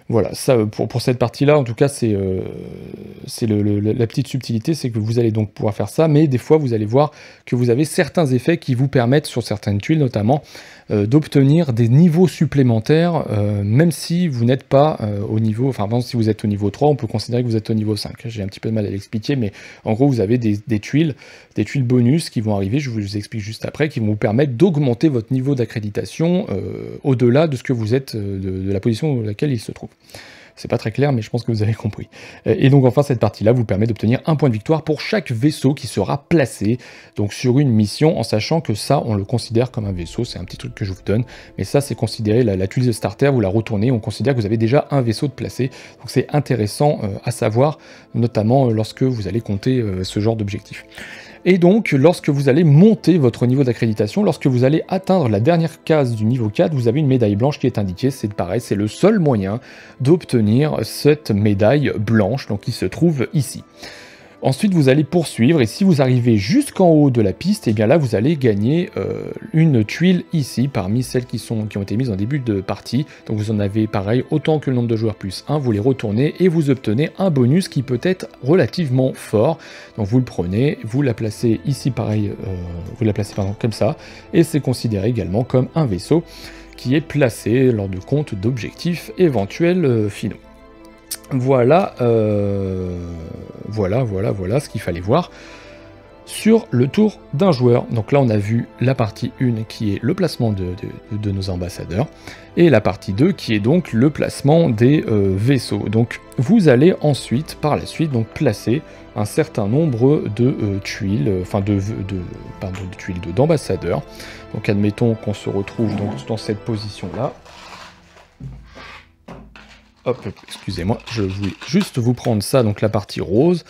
Voilà, ça euh, pour, cette partie-là, en tout cas, c'est euh, la petite subtilité, c'est que vous allez donc pouvoir faire ça, mais des fois, vous allez voir que vous avez certains effets qui vous permettent, sur certaines tuiles notamment, euh, d'obtenir des niveaux supplémentaires, même si vous n'êtes pas au niveau, enfin, si vous êtes au niveau 3, on peut considérer que vous êtes au niveau 5. J'ai un petit peu de mal à l'expliquer, mais en gros, vous avez des, des tuiles des tuiles bonus qui vont arriver, je vous explique juste après, qui vont vous permettre d'augmenter votre niveau d'accréditation euh, au-delà de ce que vous êtes, euh, de, la position dans laquelle il se trouve. C'est pas très clair, mais je pense que vous avez compris. Euh, et donc enfin, cette partie-là vous permet d'obtenir un point de victoire pour chaque vaisseau qui sera placé donc sur une mission, en sachant que ça, on le considère comme un vaisseau. C'est un petit truc que je vous donne, mais ça, c'est considéré la, tuile de starter. Vous la retournez, on considère que vous avez déjà un vaisseau de placé. Donc c'est intéressant à savoir, notamment lorsque vous allez compter ce genre d'objectif. Et donc, lorsque vous allez monter votre niveau d'accréditation, lorsque vous allez atteindre la dernière case du niveau 4, vous avez une médaille blanche qui est indiquée. C'est pareil, c'est le seul moyen d'obtenir cette médaille blanche, donc qui se trouve ici. Ensuite, vous allez poursuivre et si vous arrivez jusqu'en haut de la piste, et eh bien là, vous allez gagner euh, une tuile ici parmi celles qui, sont, qui ont été mises en début de partie. Donc vous en avez pareil autant que le nombre de joueurs plus 1, vous les retournez et vous obtenez un bonus qui peut être relativement fort. Donc vous le prenez, vous la placez ici pareil, euh, vous la placez pardon, comme ça et c'est considéré également comme un vaisseau qui est placé lors de compte d'objectifs éventuels euh, finaux. Voilà, euh, voilà, voilà, voilà ce qu'il fallait voir sur le tour d'un joueur. Donc là, on a vu la partie 1 qui est le placement de, nos ambassadeurs et la partie 2 qui est donc le placement des euh, vaisseaux. Donc vous allez ensuite, par la suite, donc placer un certain nombre de euh, tuiles, enfin de, de, de tuiles d'ambassadeurs. Donc admettons qu'on se retrouve donc dans cette position-là. Hop, excusez-moi, je voulais juste vous prendre ça, donc la partie rose.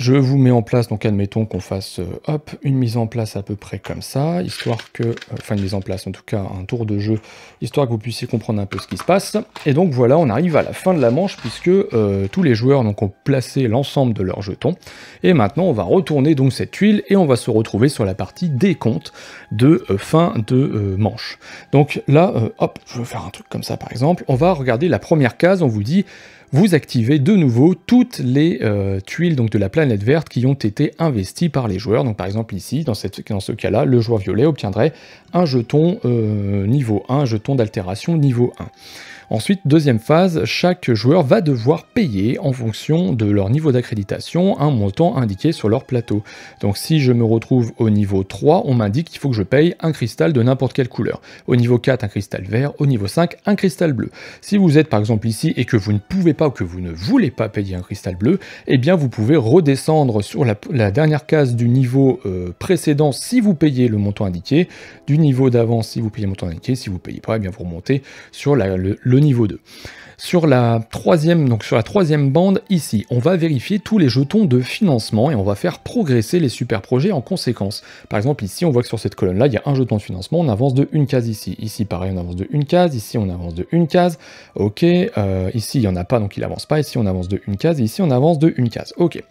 Je vous mets en place, donc admettons qu'on fasse euh, hop, une mise en place à peu près comme ça, histoire que, euh, enfin une mise en place en tout cas, un tour de jeu, histoire que vous puissiez comprendre un peu ce qui se passe. Et donc voilà, on arrive à la fin de la manche puisque euh, tous les joueurs donc, ont placé l'ensemble de leurs jetons. Et maintenant on va retourner donc cette tuile et on va se retrouver sur la partie décompte de fin de manche. Donc là, hop, je veux faire un truc comme ça par exemple, on va regarder la première case, on vous dit vous activez de nouveau toutes les euh, tuiles donc, de la planète verte qui ont été investies par les joueurs. Donc par exemple ici, dans, ce cas-là, le joueur violet obtiendrait un jeton euh, niveau 1, un jeton d'altération niveau 1. Ensuite, deuxième phase, chaque joueur va devoir payer en fonction de leur niveau d'accréditation un montant indiqué sur leur plateau. Donc si je me retrouve au niveau 3, on m'indique qu'il faut que je paye un cristal de n'importe quelle couleur. Au niveau 4, un cristal vert, au niveau 5, un cristal bleu. Si vous êtes par exemple ici et que vous ne pouvez pas ou que vous ne voulez pas payer un cristal bleu, eh bien vous pouvez redescendre sur la, dernière case du niveau euh, précédent si vous payez le montant indiqué, du niveau d'avant si vous payez le montant indiqué, si vous payez pas, eh bien vous remontez sur le niveau 2. Sur la troisième, donc sur la troisième bande, ici, on va vérifier tous les jetons de financement et on va faire progresser les super projets en conséquence. Par exemple, ici, on voit que sur cette colonne-là, il y a un jeton de financement, on avance de une case ici. Ici, pareil, on avance de une case. Ici, on avance de une case. Ok, euh, ici, il n'y en a pas, donc il avance pas. Ici, on avance de une case. Ici, on avance de une case. Ok.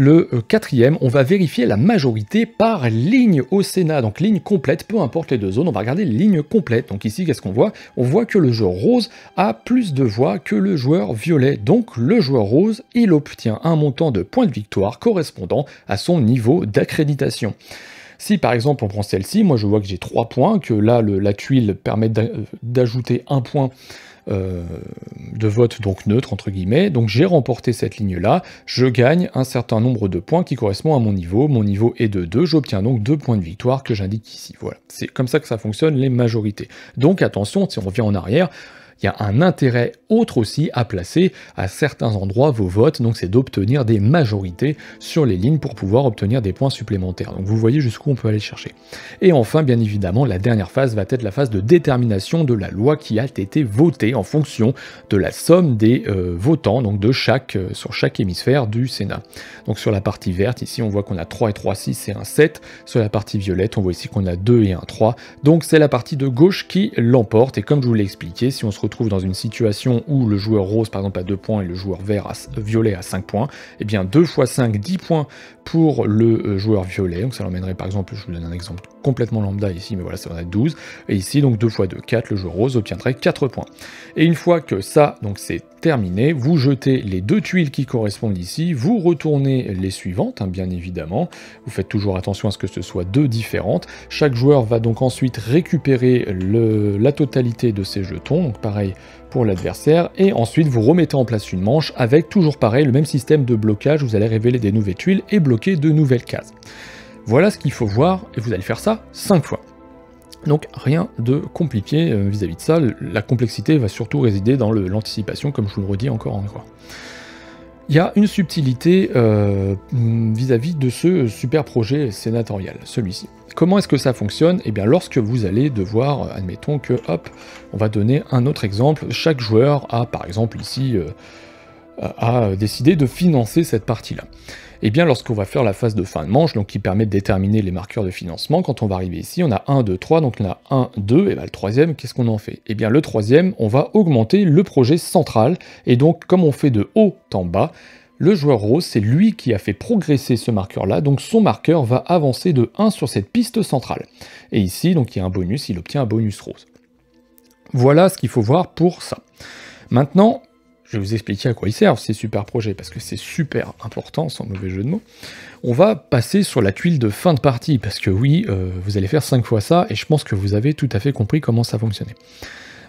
Le euh, quatrième, on va vérifier la majorité par ligne au Sénat, donc ligne complète, peu importe les deux zones, on va regarder ligne complète. Donc ici, qu'est-ce qu'on voit On voit que le joueur rose a plus de voix que le joueur violet, donc le joueur rose, il obtient un montant de points de victoire correspondant à son niveau d'accréditation. Si par exemple on prend celle-ci, moi je vois que j'ai 3 points, que là la tuile permet d'ajouter un point euh, de vote donc neutre entre guillemets. Donc j'ai remporté cette ligne là, je gagne un certain nombre de points qui correspond à mon niveau. Mon niveau est de 2, j'obtiens donc 2 points de victoire que j'indique ici. Voilà, c'est comme ça que ça fonctionne les majorités. Donc attention, si on revient en arrière, il y a un intérêt autre aussi à placer à certains endroits vos votes, donc c'est d'obtenir des majorités sur les lignes pour pouvoir obtenir des points supplémentaires. Donc vous voyez jusqu'où on peut aller chercher. Et enfin, bien évidemment, la dernière phase va être la phase de détermination de la loi qui a été votée en fonction de la somme des euh, votants, donc de chaque, euh, sur chaque hémisphère du Sénat. Donc sur la partie verte, ici on voit qu'on a 3 et 3, 6 et 1, 7. Sur la partie violette, on voit ici qu'on a 2 et 1, 3. Donc c'est la partie de gauche qui l'emporte. Et comme je vous l'ai expliqué, si on se trouve dans une situation où le joueur rose par exemple a 2 points et le joueur vert violet à 5 points, et eh bien 2 x 5, 10 points pour le euh, joueur violet. Donc ça l'emmènerait par exemple, je vous donne un exemple complètement lambda ici, mais voilà, ça va a 12. Et ici, donc 2 fois 2, 4, le joueur rose obtiendrait 4 points. Et une fois que ça, donc c'est terminé, vous jetez les deux tuiles qui correspondent ici, vous retournez les suivantes, hein, bien évidemment. Vous faites toujours attention à ce que ce soit deux différentes. Chaque joueur va donc ensuite récupérer le, la totalité de ses jetons, donc pareil pour l'adversaire, et ensuite vous remettez en place une manche avec toujours pareil, le même système de blocage, vous allez révéler des nouvelles tuiles et bloquer de nouvelles cases. Voilà ce qu'il faut voir, et vous allez faire ça cinq fois. Donc rien de compliqué euh, vis-à-vis de ça, la complexité va surtout résider dans l'anticipation, comme je vous le redis encore en encore. Il y a une subtilité euh, vis-à-vis de ce super projet sénatorial, celui-ci. Comment est-ce que ça fonctionne Eh bien, lorsque vous allez devoir, euh, admettons que, hop, on va donner un autre exemple. Chaque joueur a, par exemple, ici, a décidé de financer cette partie-là. Eh bien, lorsqu'on va faire la phase de fin de manche, donc qui permet de déterminer les marqueurs de financement, quand on va arriver ici, on a 1, 2, 3, donc on a 1, 2, et bien le troisième, qu'est-ce qu'on en fait et eh bien, le troisième, on va augmenter le projet central, et donc comme on fait de haut en bas, le joueur rose, c'est lui qui a fait progresser ce marqueur-là, donc son marqueur va avancer de 1 sur cette piste centrale. Et ici, donc il y a un bonus, il obtient un bonus rose. Voilà ce qu'il faut voir pour ça. Maintenant, je vais vous expliquer à quoi ils servent ces super projets, parce que c'est super important, sans mauvais jeu de mots. On va passer sur la tuile de fin de partie, parce que oui, euh, vous allez faire 5 fois ça, et je pense que vous avez tout à fait compris comment ça fonctionnait.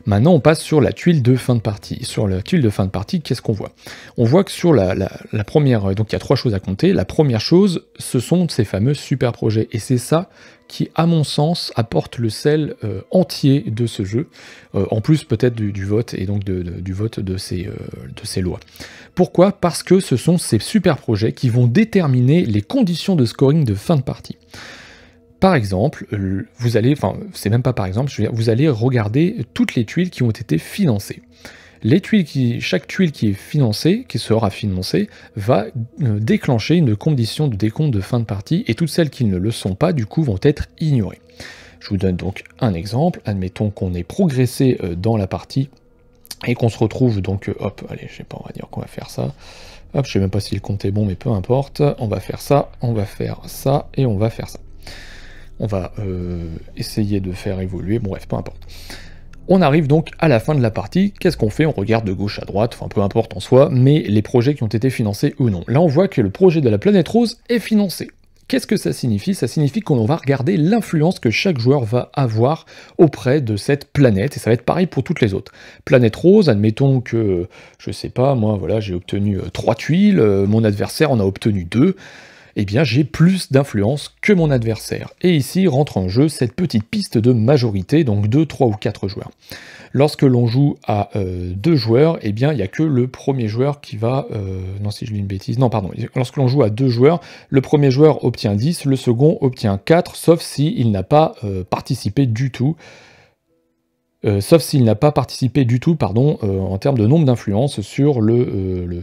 Maintenant, on passe sur la tuile de fin de partie. Sur la tuile de fin de partie, qu'est-ce qu'on voit On voit que sur la, première, euh, donc il y a trois choses à compter. La première chose, ce sont ces fameux super projets. Et c'est ça qui, à mon sens, apporte le sel euh, entier de ce jeu, euh, en plus peut-être du, vote et donc du vote de ces, de ces lois. Pourquoi Parce que ce sont ces super projets qui vont déterminer les conditions de scoring de fin de partie. Par exemple, vous allez, enfin, c'est même pas par exemple, vous allez regarder toutes les tuiles qui ont été financées. chaque tuile qui est financée, qui sera financée, va euh, déclencher une condition de décompte de fin de partie et toutes celles qui ne le sont pas, du coup, vont être ignorées. Je vous donne donc un exemple. Admettons qu'on ait progressé euh, dans la partie et qu'on se retrouve donc, euh, hop, allez, je sais pas, on va dire qu'on va faire ça. Hop, je sais même pas si le compte est bon, mais peu importe. On va faire ça, on va faire ça et on va faire ça on va euh, essayer de faire évoluer, bon, bref, peu importe. On arrive donc à la fin de la partie, qu'est-ce qu'on fait On regarde de gauche à droite, enfin peu importe en soi, mais les projets qui ont été financés ou non. Là on voit que le projet de la planète rose est financé. Qu'est-ce que ça signifie Ça signifie qu'on va regarder l'influence que chaque joueur va avoir auprès de cette planète, et ça va être pareil pour toutes les autres. Planète rose, admettons que, je sais pas, moi voilà, j'ai obtenu 3 euh, tuiles, euh, mon adversaire en a obtenu 2, eh bien j'ai plus d'influence que mon adversaire. Et ici rentre en jeu cette petite piste de majorité, donc 2, 3 ou 4 joueurs. Lorsque l'on joue à euh, deux joueurs, eh bien il n'y a que le premier joueur qui va... Euh, non si je dis une bêtise, non pardon. Lorsque l'on joue à deux joueurs, le premier joueur obtient 10, le second obtient 4, sauf s'il il n'a pas euh, participé du tout euh, sauf s'il n'a pas participé du tout, pardon, euh, en termes de nombre d'influences sur euh, le,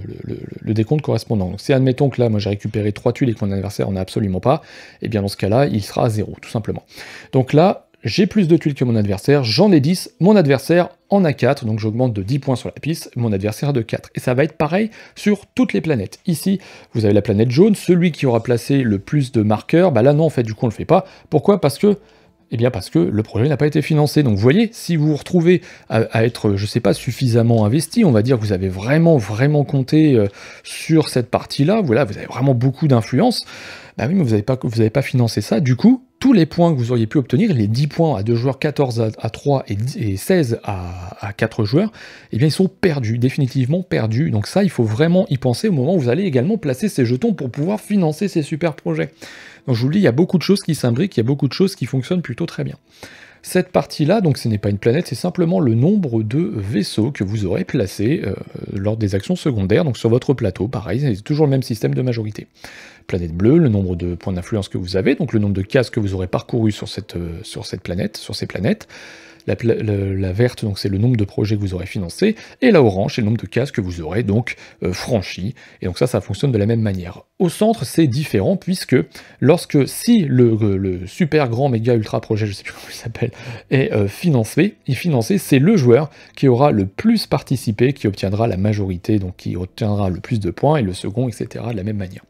le, décompte correspondant. Donc si admettons que là, moi j'ai récupéré 3 tuiles et que mon adversaire n'en a absolument pas, et eh bien dans ce cas-là, il sera à 0, tout simplement. Donc là, j'ai plus de tuiles que mon adversaire, j'en ai 10, mon adversaire en a 4, donc j'augmente de 10 points sur la piste, mon adversaire de 4. Et ça va être pareil sur toutes les planètes. Ici, vous avez la planète jaune, celui qui aura placé le plus de marqueurs, bah là non, en fait, du coup, on ne le fait pas. Pourquoi Parce que eh bien parce que le projet n'a pas été financé. Donc vous voyez, si vous vous retrouvez à, être, je ne sais pas, suffisamment investi, on va dire que vous avez vraiment, vraiment compté euh, sur cette partie-là, voilà, vous avez vraiment beaucoup d'influence, bah oui, mais vous n'avez pas, vous pas financé ça, du coup, tous les points que vous auriez pu obtenir, les 10 points à 2 joueurs, 14 à, 3 et, 16 à, à, 4 joueurs, eh bien ils sont perdus, définitivement perdus. Donc ça, il faut vraiment y penser au moment où vous allez également placer ces jetons pour pouvoir financer ces super projets. Donc je vous le dis, il y a beaucoup de choses qui s'imbriquent, il y a beaucoup de choses qui fonctionnent plutôt très bien. Cette partie-là, donc ce n'est pas une planète, c'est simplement le nombre de vaisseaux que vous aurez placés euh, lors des actions secondaires, donc sur votre plateau, pareil, c'est toujours le même système de majorité. Planète bleue, le nombre de points d'influence que vous avez, donc le nombre de cases que vous aurez parcourues sur cette, euh, sur cette planète, sur ces planètes. La, verte, donc c'est le nombre de projets que vous aurez financés, et la orange, c'est le nombre de cases que vous aurez donc euh, franchi. Et donc ça, ça fonctionne de la même manière. Au centre, c'est différent puisque lorsque si le, super grand méga ultra projet, je sais plus comment il s'appelle, est euh, financé, financé, c'est le joueur qui aura le plus participé, qui obtiendra la majorité, donc qui obtiendra le plus de points, et le second, etc. de la même manière.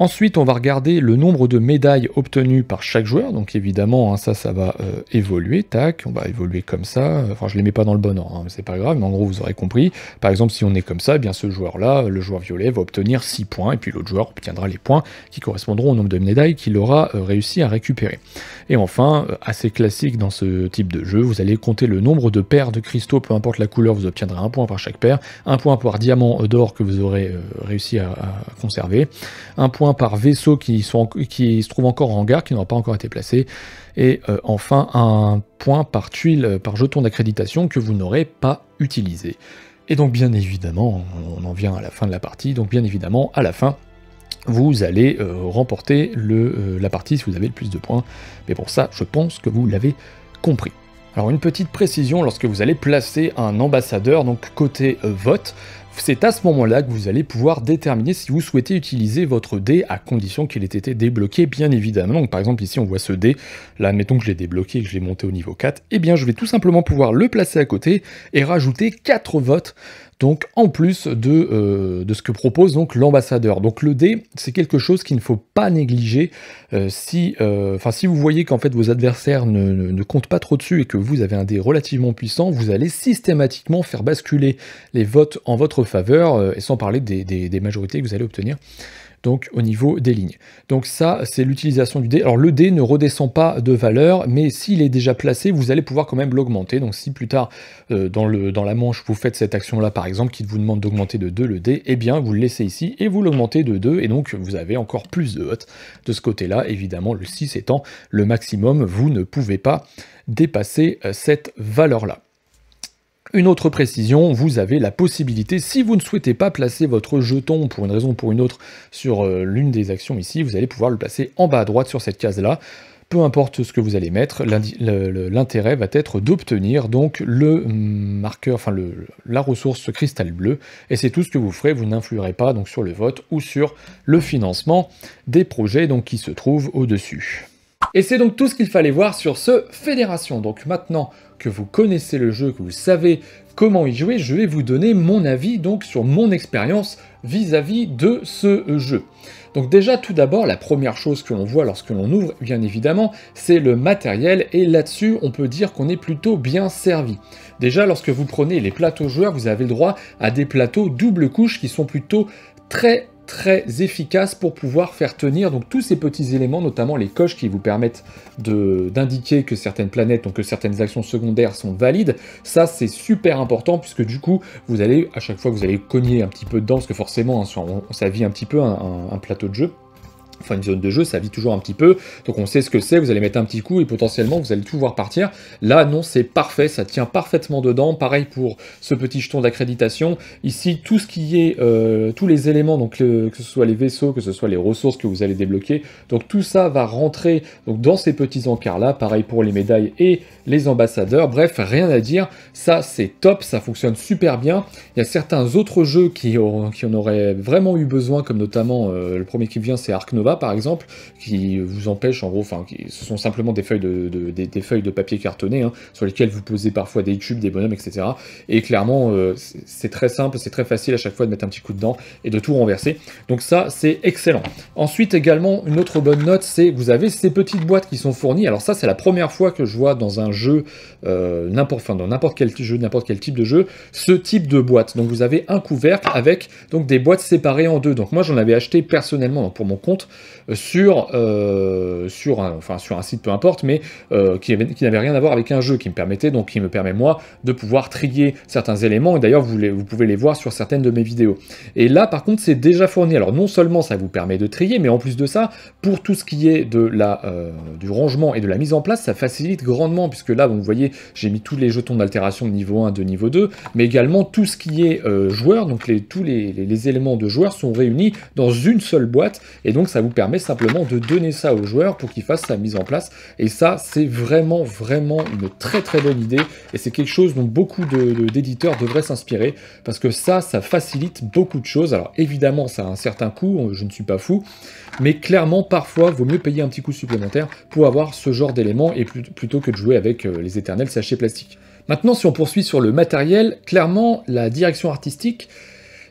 Ensuite, on va regarder le nombre de médailles obtenues par chaque joueur. Donc évidemment, hein, ça, ça va euh, évoluer. Tac, on va évoluer comme ça. Enfin, je ne les mets pas dans le bon ordre, hein, mais c'est pas grave, mais en gros, vous aurez compris. Par exemple, si on est comme ça, eh bien ce joueur-là, euh, le joueur violet, va obtenir 6 points, et puis l'autre joueur obtiendra les points qui correspondront au nombre de médailles qu'il aura euh, réussi à récupérer. Et enfin, assez classique dans ce type de jeu, vous allez compter le nombre de paires de cristaux, peu importe la couleur, vous obtiendrez un point par chaque paire, un point par diamant d'or que vous aurez réussi à, à conserver, un point par vaisseau qui, sont, qui se trouve encore en gare, qui n'aura pas encore été placés. Et euh, enfin, un point par tuile, euh, par jeton d'accréditation que vous n'aurez pas utilisé. Et donc, bien évidemment, on en vient à la fin de la partie, donc bien évidemment, à la fin, vous allez euh, remporter le, la partie si vous avez le plus de points. Mais pour ça, je pense que vous l'avez compris. Alors une petite précision, lorsque vous allez placer un ambassadeur, donc côté vote, c'est à ce moment-là que vous allez pouvoir déterminer si vous souhaitez utiliser votre dé à condition qu'il ait été débloqué, bien évidemment. Donc par exemple ici on voit ce dé, là mettons que je l'ai débloqué et que je l'ai monté au niveau 4, et eh bien je vais tout simplement pouvoir le placer à côté et rajouter 4 votes donc en plus euh, de, ce que propose donc l'ambassadeur. Donc le dé, c'est quelque chose qu'il ne faut pas négliger euh, si, euh, si vous voyez qu'en fait vos adversaires ne, comptent pas trop dessus et que vous avez un dé relativement puissant, vous allez systématiquement faire basculer les votes en votre faveur, et sans parler des majorités que vous allez obtenir donc au niveau des lignes. Donc ça, c'est l'utilisation du dé. Alors le dé ne redescend pas de valeur, mais s'il est déjà placé, vous allez pouvoir quand même l'augmenter. Donc si plus tard euh, dans, le, dans la manche, vous faites cette action-là, par exemple, qui vous demande d'augmenter de 2 le dé, eh bien vous le laissez ici et vous l'augmentez de 2, et donc vous avez encore plus de hot de ce côté-là. Évidemment, le 6 étant le maximum, vous ne pouvez pas dépasser euh, cette valeur-là. Une autre précision, vous avez la possibilité, si vous ne souhaitez pas placer votre jeton pour une raison ou pour une autre sur euh, l'une des actions ici, vous allez pouvoir le placer en bas à droite sur cette case-là. Peu importe ce que vous allez mettre, l'intérêt va être d'obtenir donc le marqueur, enfin la ressource cristal bleu, et c'est tout ce que vous ferez, vous n'influerez pas donc sur le vote ou sur le financement des projets donc, qui se trouvent au-dessus. Et c'est donc tout ce qu'il fallait voir sur ce Fédération. Donc maintenant, que vous connaissez le jeu, que vous savez comment y jouer, je vais vous donner mon avis donc sur mon expérience vis-à-vis de ce jeu. Donc déjà, tout d'abord, la première chose que l'on voit lorsque l'on ouvre, bien évidemment, c'est le matériel, et là-dessus, on peut dire qu'on est plutôt bien servi. Déjà, lorsque vous prenez les plateaux joueurs, vous avez le droit à des plateaux double couche qui sont plutôt très très efficace pour pouvoir faire tenir donc tous ces petits éléments, notamment les coches qui vous permettent d'indiquer que certaines planètes, donc que certaines actions secondaires sont valides. Ça, c'est super important puisque du coup, vous allez à chaque fois que vous allez cogner un petit peu dedans, parce que forcément, hein, ça vit un petit peu un plateau de jeu enfin une zone de jeu, ça vit toujours un petit peu, donc on sait ce que c'est, vous allez mettre un petit coup et potentiellement vous allez tout voir partir. Là non, c'est parfait, ça tient parfaitement dedans, pareil pour ce petit jeton d'accréditation. Ici, tout ce qui est, euh, tous les éléments, donc que ce soit les vaisseaux, que ce soit les ressources que vous allez débloquer, donc tout ça va rentrer donc, dans ces petits encarts-là, pareil pour les médailles et les ambassadeurs, bref, rien à dire, ça c'est top, ça fonctionne super bien. Il y a certains autres jeux qui, qui en auraient vraiment eu besoin, comme notamment euh, le premier qui vient, c'est Ark Nova, par exemple, qui vous empêche en gros, enfin, ce sont simplement des feuilles de, des, feuilles de papier cartonné hein, sur lesquelles vous posez parfois des cubes, des bonhommes, etc. Et clairement, euh, c'est très simple, c'est très facile à chaque fois de mettre un petit coup dedans et de tout renverser. Donc ça, c'est excellent. Ensuite également, une autre bonne note, c'est vous avez ces petites boîtes qui sont fournies. Alors ça, c'est la première fois que je vois dans un jeu, euh, n'importe, enfin, dans n'importe quel jeu, n'importe quel type de jeu, ce type de boîte. Donc vous avez un couvercle avec donc des boîtes séparées en deux. Donc moi, j'en avais acheté personnellement pour mon compte euh, sur, euh, sur, un, enfin, sur un site, peu importe, mais euh, qui, n'avait rien à voir avec un jeu, qui me permettait, donc qui me permet moi, de pouvoir trier certains éléments, et d'ailleurs vous, les, vous pouvez les voir sur certaines de mes vidéos. Et là, par contre, c'est déjà fourni. Alors non seulement ça vous permet de trier, mais en plus de ça, pour tout ce qui est de la, du rangement et de la mise en place, ça facilite grandement, puisque là, vous voyez, j'ai mis tous les jetons d'altération de niveau 1, de niveau 2, mais également tout ce qui est joueur, donc les, tous les, les éléments de joueurs sont réunis dans une seule boîte, et donc ça vous permet simplement de donner ça aux joueurs pour qu'il fasse sa mise en place. Et ça, c'est vraiment, vraiment une très très bonne idée. Et c'est quelque chose dont beaucoup d'éditeurs de, d'éditeurs devraient s'inspirer parce que ça, ça facilite beaucoup de choses. Alors évidemment, ça a un certain coût, euh, je ne suis pas fou, mais clairement, parfois, vaut mieux payer un petit coût supplémentaire pour avoir ce genre d'éléments et plutôt que de jouer avec euh, les éternels sachets plastiques. Maintenant, si on poursuit sur le matériel, clairement, la direction artistique,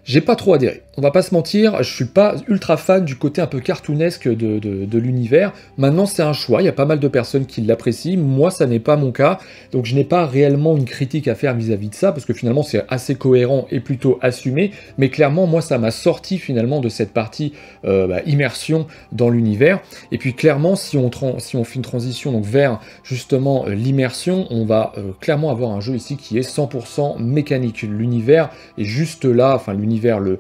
j'ai pas trop adhéré. On va pas se mentir, je suis pas ultra fan du côté un peu cartoonesque de, l'univers. Maintenant, c'est un choix. Il y a pas mal de personnes qui l'apprécient. Moi, ça n'est pas mon cas. Donc, je n'ai pas réellement une critique à faire vis-à-vis de ça parce que finalement, c'est assez cohérent et plutôt assumé. Mais clairement, moi, ça m'a sorti finalement de cette partie euh, bah, immersion dans l'univers. Et puis, clairement, si on, si on fait une transition donc, vers justement euh, l'immersion, on va euh, clairement avoir un jeu ici qui est 100% mécanique. L'univers est juste là. Enfin, l'univers l'univers, le,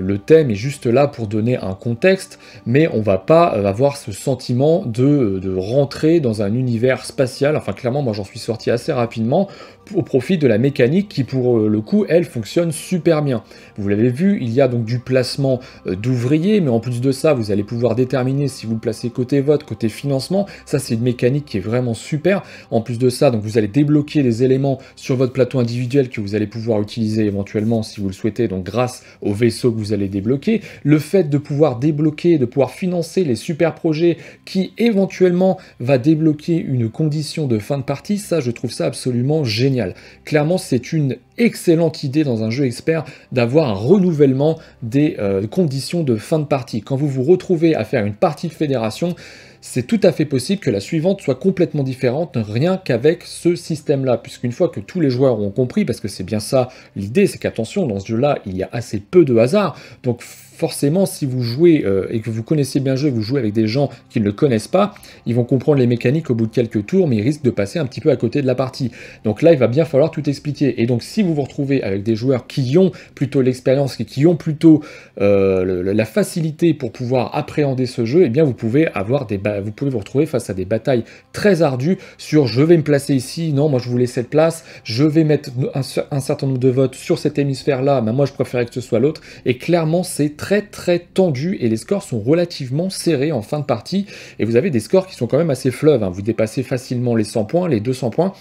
le, thème est juste là pour donner un contexte, mais on va pas euh, avoir ce sentiment de, de rentrer dans un univers spatial. Enfin, clairement, moi j'en suis sorti assez rapidement au profit de la mécanique qui pour euh, le coup elle fonctionne super bien. Vous l'avez vu, il y a donc du placement euh, d'ouvriers, mais en plus de ça vous allez pouvoir déterminer si vous placez côté vote, côté financement, ça c'est une mécanique qui est vraiment super. En plus de ça donc vous allez débloquer les éléments sur votre plateau individuel que vous allez pouvoir utiliser éventuellement si vous le souhaitez, donc grâce au vaisseau que vous allez débloquer. Le fait de pouvoir débloquer, de pouvoir financer les super projets qui éventuellement va débloquer une condition de fin de partie, ça je trouve ça absolument génial. Clairement, c'est une excellente idée dans un jeu expert d'avoir un renouvellement des euh, conditions de fin de partie. Quand vous vous retrouvez à faire une partie de fédération, c'est tout à fait possible que la suivante soit complètement différente, rien qu'avec ce système-là, puisqu'une fois que tous les joueurs ont compris, parce que c'est bien ça l'idée, c'est qu'attention, dans ce jeu-là, il y a assez peu de hasard, donc forcément, si vous jouez euh, et que vous connaissez bien le jeu, vous jouez avec des gens qui ne le connaissent pas, ils vont comprendre les mécaniques au bout de quelques tours, mais ils risquent de passer un petit peu à côté de la partie. Donc là, il va bien falloir tout expliquer. Et donc, si vous vous retrouvez avec des joueurs qui ont plutôt l'expérience et qui ont plutôt euh, la facilité pour pouvoir appréhender ce jeu, et eh bien, vous pouvez avoir des, vous pouvez vous retrouver face à des batailles très ardues sur je vais me placer ici, non, moi je voulais cette place, je vais mettre un, un certain nombre de votes sur cet hémisphère-là, mais ben, moi je préférais que ce soit l'autre. Et clairement, c'est très très tendu et les scores sont relativement serrés en fin de partie et vous avez des scores qui sont quand même assez fleuves, hein. vous dépassez facilement les 100 points, les 200 points,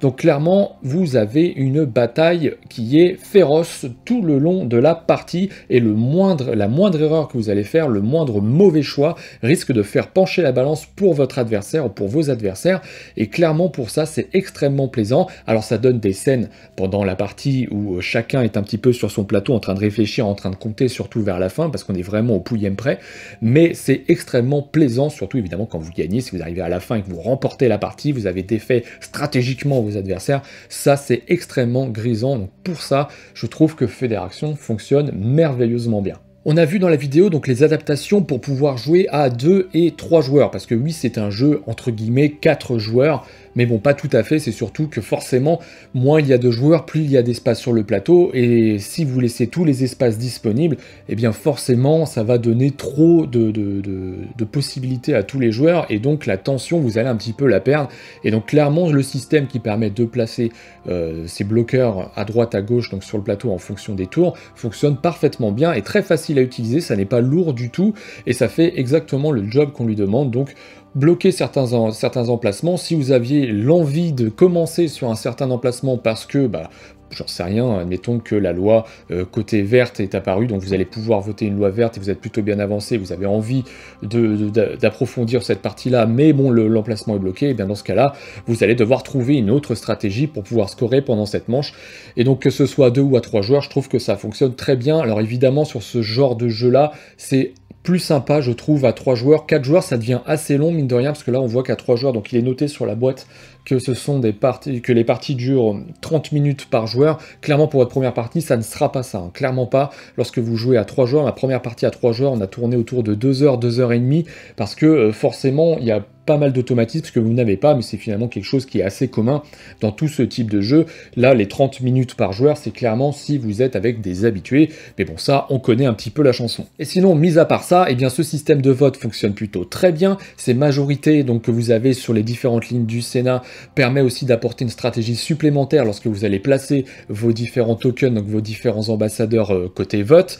donc clairement vous avez une bataille qui est féroce tout le long de la partie et le moindre, la moindre erreur que vous allez faire, le moindre mauvais choix risque de faire pencher la balance pour votre adversaire ou pour vos adversaires et clairement pour ça c'est extrêmement plaisant, alors ça donne des scènes pendant la partie où chacun est un petit peu sur son plateau en train de réfléchir, en train de compter surtout vers la fin, parce qu'on est vraiment au pouillème près, mais c'est extrêmement plaisant, surtout évidemment quand vous gagnez, si vous arrivez à la fin et que vous remportez la partie, vous avez défait stratégiquement vos adversaires, ça c'est extrêmement grisant, donc pour ça je trouve que Fédération fonctionne merveilleusement bien. On a vu dans la vidéo donc les adaptations pour pouvoir jouer à 2 et 3 joueurs, parce que oui c'est un jeu entre guillemets 4 joueurs, mais bon, pas tout à fait, c'est surtout que forcément, moins il y a de joueurs, plus il y a d'espace sur le plateau, et si vous laissez tous les espaces disponibles, eh bien forcément, ça va donner trop de, possibilités à tous les joueurs, et donc la tension, vous allez un petit peu la perdre, et donc clairement, le système qui permet de placer euh, ces bloqueurs à droite, à gauche, donc sur le plateau en fonction des tours, fonctionne parfaitement bien, et très facile à utiliser, ça n'est pas lourd du tout, et ça fait exactement le job qu'on lui demande, donc bloquer certains, certains emplacements. Si vous aviez l'envie de commencer sur un certain emplacement parce que bah, j'en sais rien, admettons que la loi euh, côté verte est apparue, donc vous allez pouvoir voter une loi verte et vous êtes plutôt bien avancé, vous avez envie d'approfondir de, cette partie-là, mais bon, l'emplacement est bloqué, et eh bien dans ce cas-là, vous allez devoir trouver une autre stratégie pour pouvoir scorer pendant cette manche. Et donc que ce soit deux ou à trois joueurs, je trouve que ça fonctionne très bien. Alors évidemment, sur ce genre de jeu-là, c'est plus sympa, je trouve, à 3 joueurs. 4 joueurs, ça devient assez long, mine de rien, parce que là, on voit qu'à 3 joueurs, donc il est noté sur la boîte que ce sont des parties, que les parties durent 30 minutes par joueur. Clairement, pour votre première partie, ça ne sera pas ça. Hein. Clairement pas. Lorsque vous jouez à trois joueurs, la première partie à trois joueurs, on a tourné autour de 2 heures, 2 heures et demie, parce que euh, forcément, il y a pas mal d'automatismes que vous n'avez pas, mais c'est finalement quelque chose qui est assez commun dans tout ce type de jeu. Là, les 30 minutes par joueur, c'est clairement si vous êtes avec des habitués, mais bon, ça, on connaît un petit peu la chanson. Et sinon, mis à part ça, eh bien, ce système de vote fonctionne plutôt très bien. Ces majorités donc, que vous avez sur les différentes lignes du Sénat permet aussi d'apporter une stratégie supplémentaire lorsque vous allez placer vos différents tokens, donc vos différents ambassadeurs euh, côté vote,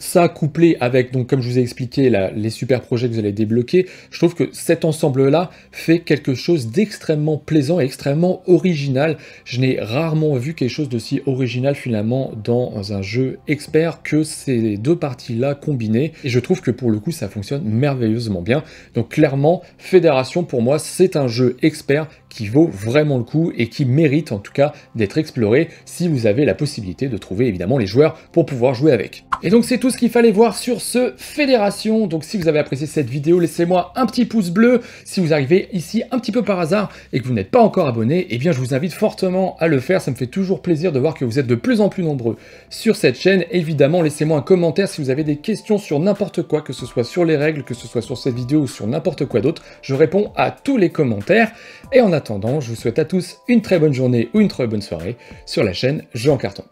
ça couplé avec, donc comme je vous ai expliqué, les super projets que vous allez débloquer, je trouve que cet ensemble-là fait quelque chose d'extrêmement plaisant et extrêmement original. Je n'ai rarement vu quelque chose d'aussi original finalement dans un jeu expert que ces deux parties-là combinées. Et je trouve que pour le coup, ça fonctionne merveilleusement bien. Donc clairement, Fédération, pour moi, c'est un jeu expert qui vaut vraiment le coup et qui mérite en tout cas d'être exploré si vous avez la possibilité de trouver évidemment les joueurs pour pouvoir jouer avec. Et donc c'est tout tout ce qu'il fallait voir sur ce Fédération. Donc si vous avez apprécié cette vidéo, laissez-moi un petit pouce bleu. Si vous arrivez ici un petit peu par hasard et que vous n'êtes pas encore abonné, eh bien je vous invite fortement à le faire. Ça me fait toujours plaisir de voir que vous êtes de plus en plus nombreux sur cette chaîne. Évidemment, laissez-moi un commentaire si vous avez des questions sur n'importe quoi, que ce soit sur les règles, que ce soit sur cette vidéo ou sur n'importe quoi d'autre. Je réponds à tous les commentaires. Et en attendant, je vous souhaite à tous une très bonne journée ou une très bonne soirée sur la chaîne Jean carton.